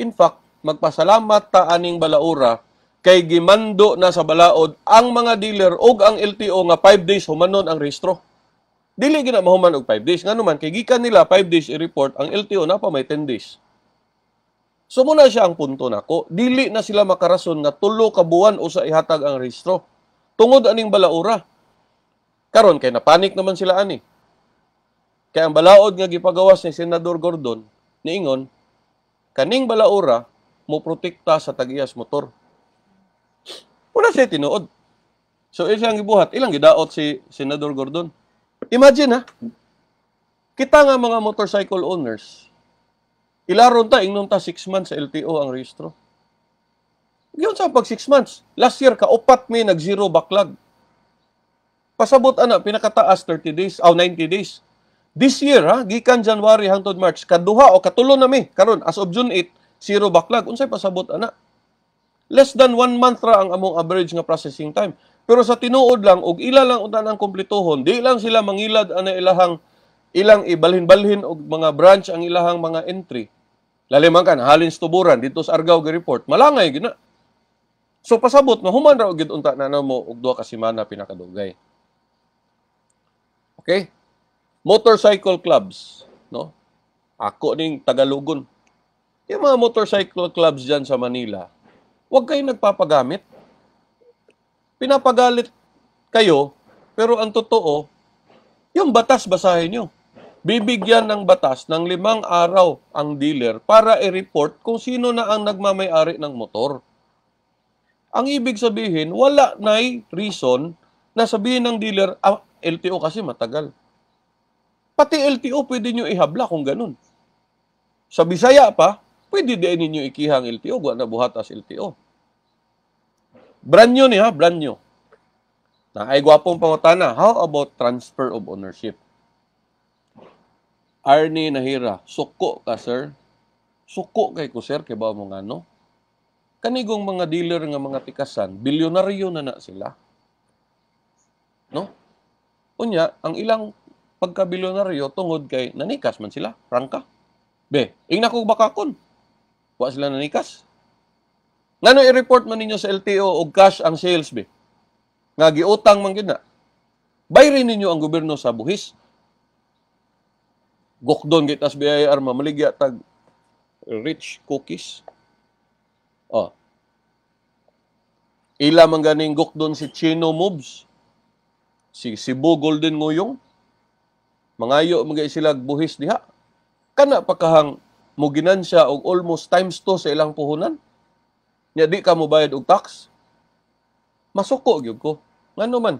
In fact, magpasalamat ta aning balaura kay gimando na sa balaod ang mga dealer og ang LTO nga 5 days humanon ang rehistro. Dili gina mahuman og 5 days nganuman kay gikan nila 5 days i-report ang LTO na pa may 10 days. So muna siya ang punto nako, dili na sila makarason nga tulo ka buwan usa ihatag ang rehistro tungod aning balaura. Karon kay napanik naman sila ani. Kaya ang balaod nga gipagawas ni Senador Gordon niingon kaning balaura mo protekta sa tagiyas motor. Una siya tinuod. So ilang gibuhat, ilang gidaot si Senador Gordon. Imagine ha. Kita nga mga motorcycle owners, ilaron ta ingnon ta 6 months LTO ang registro. Giyon sa pag 6 months. Last year ka upat may nag zero backlog. Pasabot ana pinakataas 30 days, aw oh, 90 days. This year ha, gikan January hangtod March kaduha o katulo na mi karon as of June 8 zero backlog unsay pasabot ana? Less than one month ra ang among average nga processing time. Pero sa tinuod lang og ila lang unta nang kumpletohon, di lang sila mangilad ana ilahang ilang ibalhin-balhin og mga branch ang ilahang mga entry. Laliman kan halins tuburan dito sa Argao gi report. Malangay gina. So pasabot na human ra og gid unta na mo og duha ka semana pinakadugay. Okay? motorcycle clubs, no? Ako ding Tagalugon. Yung mga motorcycle clubs diyan sa Manila, huwag kayo nagpapagamit. Pinapagalit kayo, pero ang totoo, yung batas basahin nyo. Bibigyan ng batas ng limang araw ang dealer para i-report kung sino na ang nagmamayari ng motor. Ang ibig sabihin, wala na'y reason na sabihin ng dealer, ah, LTO kasi matagal. Pati LTO pwede nyo ihabla kung ganun. Sa Bisaya pa, pwede din ninyo ikihang LTO, guwa na buhatas LTO. Brand nyo ni ha, brand nyo. Na ay gwapong pangutana, how about transfer of ownership? Arne Nahira, suko ka sir. Suko kay ko sir, kay ba mo nga no? Kanigong mga dealer nga mga tikasan, bilyonaryo na na sila. No? Unya, ang ilang pagkabilonaryo tungod kay nanikas man sila, rangka. Be, ingna ko bakakon. Wa sila nanikas. Ngano i-report man ninyo sa LTO og cash ang sales be? Nga giutang man gyud na. Bayrin ninyo ang gobyerno sa buhis. Gokdon kay tas BIR mamaligya tag rich cookies. Oh. Ila man ganing gokdon si Chino Moves. Si Cebu Golden Ngoyong Mangayo mga isilag buhis diha. Kana pakahang muginan siya og almost times to sa ilang puhunan. Nya di ka mobayad og tax. Masuko gyud ko. Ngano man?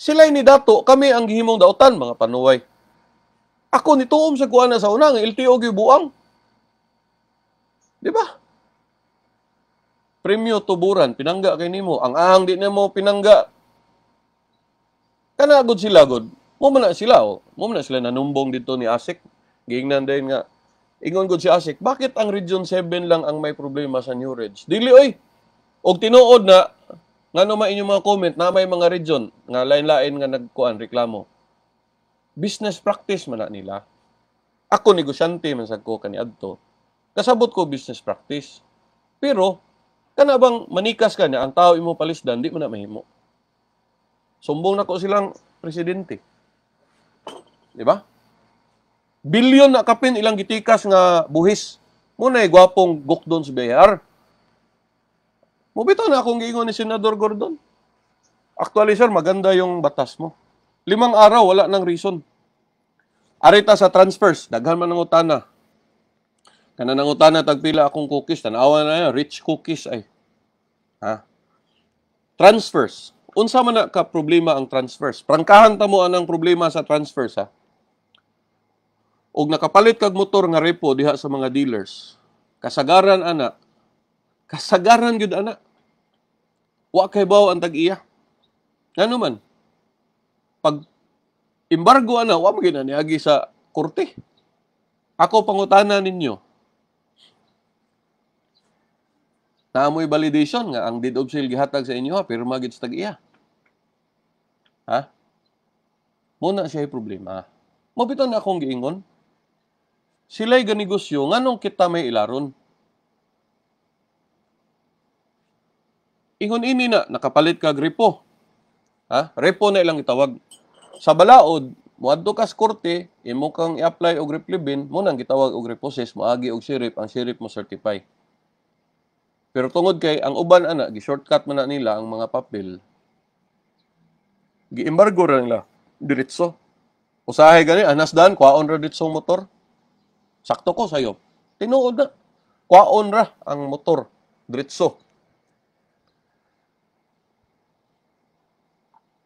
Sila ni dato, kami ang gihimong dautan mga panuway. Ako ni tuom sa kuana sa una nga LTO gyud buang. Di ba? Premyo tuburan pinangga kay nimo. Ang ahang di nimo pinangga. Kana gud sila gud mo man na sila, oh. mo man na sila nanumbong dito ni Asik. Gingnan din nga. Ingon gud si Asik, bakit ang Region 7 lang ang may problema sa New Ridge? Dili oy. Og tinuod na ngano man inyong mga comment na may mga region nga lain-lain nga nagkuan reklamo. Business practice man na nila. Ako negosyante man sad ko kaniadto. Kasabot ko business practice. Pero kanabang bang manikas ka na ang tao imo palisdan di mo na mahimo. Sumbong na ko silang presidente. Di ba? Bilyon na kapin ilang gitikas nga buhis. Muna ay gwapong gokdon sa BIR. Mubito na akong giingon ni Senador Gordon. Actually, sir, maganda yung batas mo. Limang araw, wala nang reason. Arita sa transfers, daghan man ng utana. Kana nang utana, tagpila akong cookies. Tanawa na yan, rich cookies ay. Ha? Transfers. Unsa man na ka problema ang transfers? Prangkahan ta mo anang problema sa transfers ha og nakapalit kag motor nga repo diha sa mga dealers, kasagaran ana, kasagaran gyud ana. Wa kay bawo ang tag-iya. Ano man? Pag embargo ana, wa magina niagi sa korte. Ako pangutana ninyo. Naamoy validation nga ang deed of sale gihatag sa inyo ha, pirma gid sa tag-iya. Ha? Muna siya problema. Mabitan na akong giingon sila'y ganegosyo, nganong kita may ilaron? Ingon ini na, nakapalit kag gripo. Ha? Repo na ilang itawag. Sa balaod, muadto sa korte, imo kang i-apply og replibin, mo nang gitawag og repossess, maagi og sirip, ang sirip mo certify. Pero tungod kay ang uban ana gi-shortcut man na nila ang mga papel. Gi-embargo ra nila diretso. Usahay gani anas dan kwaon ra ditsong motor. Sakto ko sa'yo. Tinuod na. Kwaon ra ang motor. Diretso.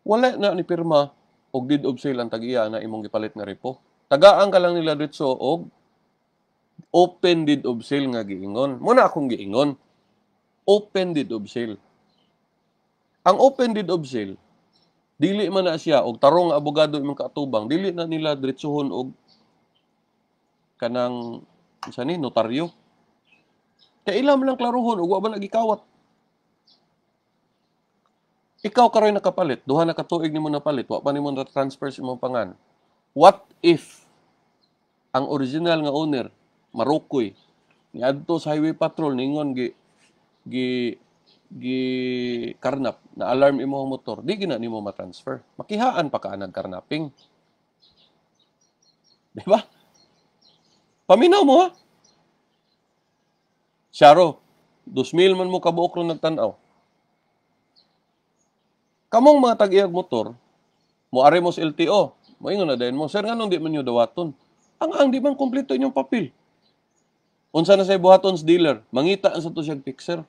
Wala na ni pirma og deed of sale ang tag-iya na imong gipalit na repo. Tagaan ka lang nila diretso og open deed of sale nga giingon. Muna akong giingon. Open deed of sale. Ang open deed of sale, dili man na siya og tarong abogado imong katubang, dili na nila Dritsohon og kanang sa ni notaryo. Kay ila man lang klaruhon ug wa man gikawat. Ikaw karoy nakapalit, duha na katuig nimo napalit, wa pa ni mo na transfer sa imong pangan. What if ang original nga owner marukoy niadto sa highway patrol ningon gi gi gi karnap na alarm imo ang motor di gina nimo ma-transfer makihaan pa kaanad karnaping di ba Paminaw mo ha. Siyaro, 2,000 man mo kabuok ron nagtanaw. Kamong mga tag-iyag motor, muari mo sa LTO, maingon na din mo, sir, nga di man nyo dawaton? Ang ang di man kompleto inyong papel. Unsa na sa buhaton sa dealer, mangita sa to siyang fixer.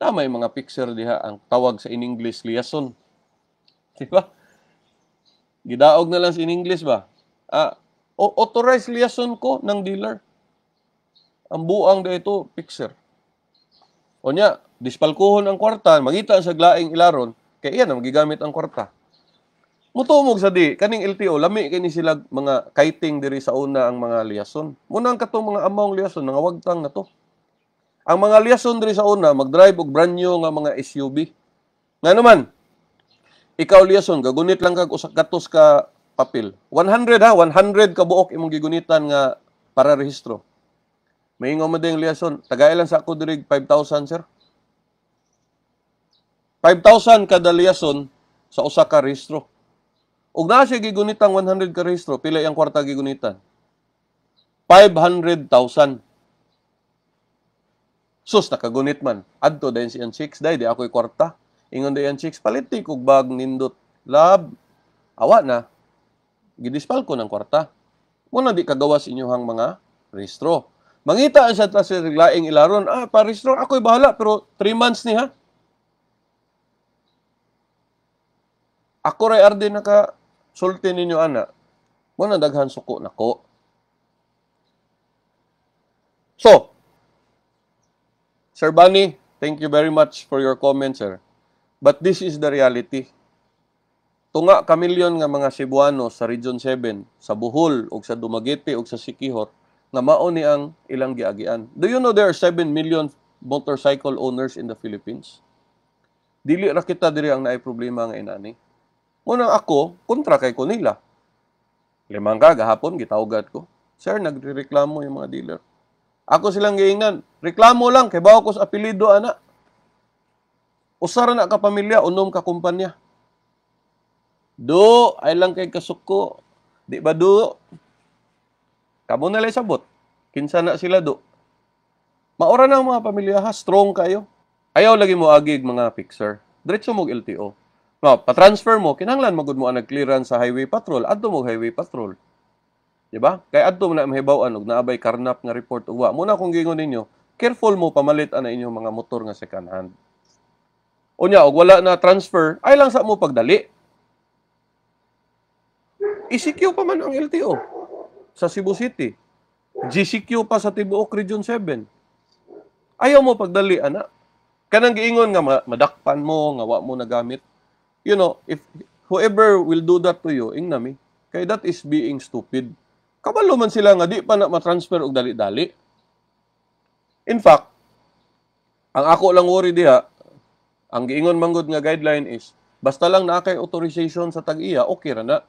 Tama yung mga fixer diha, ang tawag sa in English liaison. Di ba? Gidaog na lang sa in English ba? Ah, o authorized liaison ko ng dealer. Ang buang dito fixer. O niya, dispalkuhon ang kwarta, magita sa glaing ilaron, kaya iyan ang magigamit ang kwarta. Mutumog sa di, kaning LTO, lami kini sila mga kiting diri sa una ang mga liaison. Muna ang katong mga among liaison, nga wagtang na to. Ang mga liaison diri sa una, mag-drive og brand new nga mga SUV. Nga naman, ikaw liaison, gagunit lang kag usak katos ka papel. 100 ha, 100 kabuok imong gigunitan nga para rehistro. Maingaw mo ding liason, tagailan sa ako dirig 5,000 sir. 5,000 kada liason sa usa ka rehistro. Ug na siya gigunitang 100 ka rehistro, pila ang kwarta gigunitan? 500,000. Sus, nakagunit man. Adto dayon si ang chicks, dahil di ako'y kwarta. Ingon dayon chicks, palitik ug bag nindot. Lab, awa na gidispalko ng kwarta. Muna di kagawas inyohang mga rehistro. Mangita ang sa sa laing ilaron, ah, parehistro, ako'y bahala, pero 3 months ni ha. Ako ray arde naka sulti ninyo ana. Mo na daghan suko nako. So, Sir Bunny, thank you very much for your comment, sir. But this is the reality tunga kamilyon nga mga Cebuano sa Region 7, sa Bohol ug sa Dumaguete ug sa Sikihor nga mao ni ang ilang giagian. Do you know there are 7 million motorcycle owners in the Philippines? Dili ra kita diri ang naay problema nga inani. Muna ako, kontra kay ko nila. Limang ka gahapon gitawgat ko. Sir, nagrereklamo yung mga dealer. Ako silang giingnan, reklamo lang kay bawo ko sa apelyido ana. Usara na ka pamilya, unom ka kumpanya. Do, ay lang kay kasuko. Di ba do? Kamo na lang sabot. Kinsa na sila do. Maura na mga pamilya ha, strong kayo. Ayaw lagi mo agig mga fixer. Diretso mo LTO. No, pa-transfer mo, kinahanglan magud mo ang nag-clearance sa highway patrol, adto mo highway patrol. Di ba? Kay adto mo na mahibaw-an og naabay karnap nga report uwa. Muna kung gingon ninyo, careful mo pamalit ana inyong mga motor nga second hand. Unya og wala na transfer, ay lang sa mo pagdali. ECQ pa man ang LTO sa Cebu City. GCQ pa sa Tibuok Region 7. Ayaw mo pagdali, ana. Kanang giingon nga madakpan mo, nga wa mo nagamit. You know, if whoever will do that to you, nami, kay that is being stupid. Kabalo man sila nga di pa na matransfer og dali-dali. In fact, ang ako lang worry diha, ang giingon manggod nga guideline is basta lang na kay authorization sa tag-iya, okay ra na.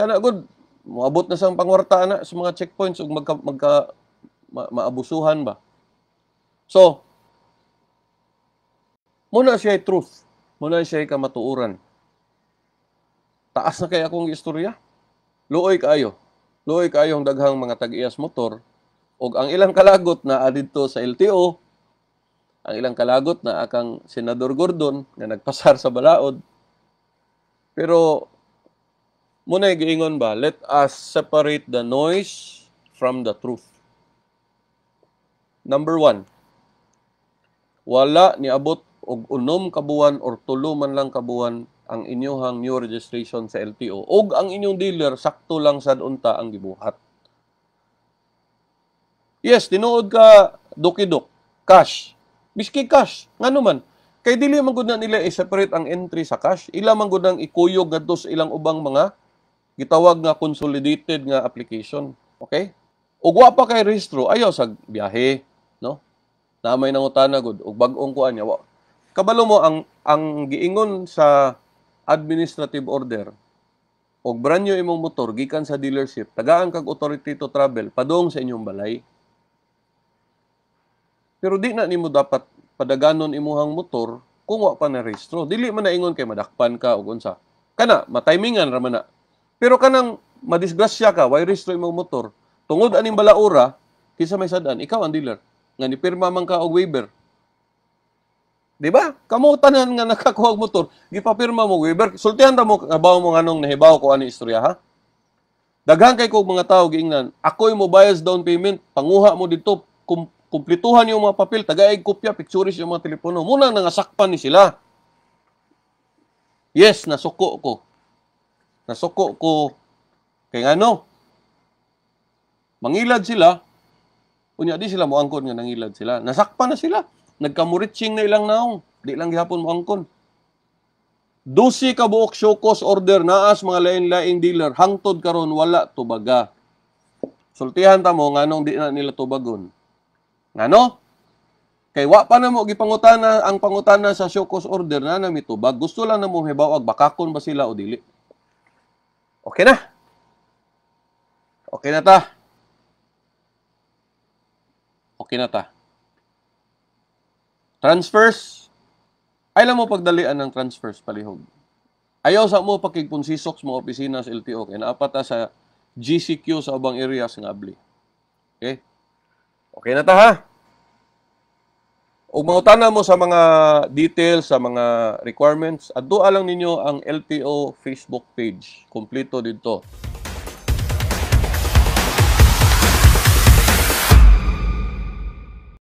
Kana good, moabot na sang pangwarta na sa mga checkpoints ug magka, magka ma, maabusuhan ba. So, muna siya truth. Muna siya kamatuuran. Taas na kay akong istorya. Luoy kayo. Luoy kayo ang daghang mga tag-iyas motor ug ang ilang kalagot na adito sa LTO ang ilang kalagot na akang senador Gordon na nagpasar sa balaod pero Muna giingon ba, let us separate the noise from the truth. Number one, wala niabot og unom kabuan or tulo man lang kabuan ang inyohang new registration sa LTO og ang inyong dealer sakto lang sad unta ang gibuhat. Yes, tinuod ka dokidok, cash. Biski cash, ngano man. Kay dili man gud na nila i-separate ang entry sa cash, ila man gud ang ikuyog ngadto sa ilang ubang mga gitawag nga consolidated nga application. Okay? Ug wa pa kay rehistro, ayo sa biyahe, no? Namay nang utana gud ug bag-ong kuan niya. Kabalo mo ang ang giingon sa administrative order og brand new imong motor gikan sa dealership, tagaan kag authority to travel padung sa inyong balay. Pero di na nimo dapat padaganon imong motor kung wa pa na rehistro. Dili man naingon kay madakpan ka og unsa. Kana, matimingan ra man na. Pero kanang madisgrasya ka, why register imong motor? Tungod aning balaura, kisa may sadan, ikaw ang dealer. Nga ni pirma man ka og waiver. Di ba? Kamo tanan nga nakakuha og motor, gipapirma mo waiver. Sultihan ta mo kabaw mo nganong nahibaw ko ani istorya ha. Daghan kay ko mga tawo giingnan, ako'y mo bias down payment, panguha mo dito, kum kumplituhan yung mga papel, tagaig kopya, pictures yung mga telepono. Muna nangasakpan ni sila. Yes, nasuko ko. Nasuko ko kay ano? Mangilad sila. Unya di sila moangkon nga nangilad sila. Nasakpan na sila. Nagkamuritsing na ilang naong. Di lang gihapon moangkon. Dusi ka buok shokos order naas mga lain-laing dealer hangtod karon wala tubaga. Sultihan ta mo nganong di na nila tubagon. Ngano? Kay wa pa na mo gipangutana ang pangutana sa shokos order na nami tubag. Gusto lang na mo ag bakakon ba sila o dili. Okay na. Okay na ta. Okay na ta. Transfers. Ayaw mo pagdalian ng transfers palihog. Ayaw sa mo pakigpunsisok sa mga opisina sa LTO. Kaya naapa ta sa GCQ sa abang areas ng abli. Okay? Okay na ta ha? Ug na mo sa mga details, sa mga requirements, adto lang ninyo ang LTO Facebook page. Kompleto dito.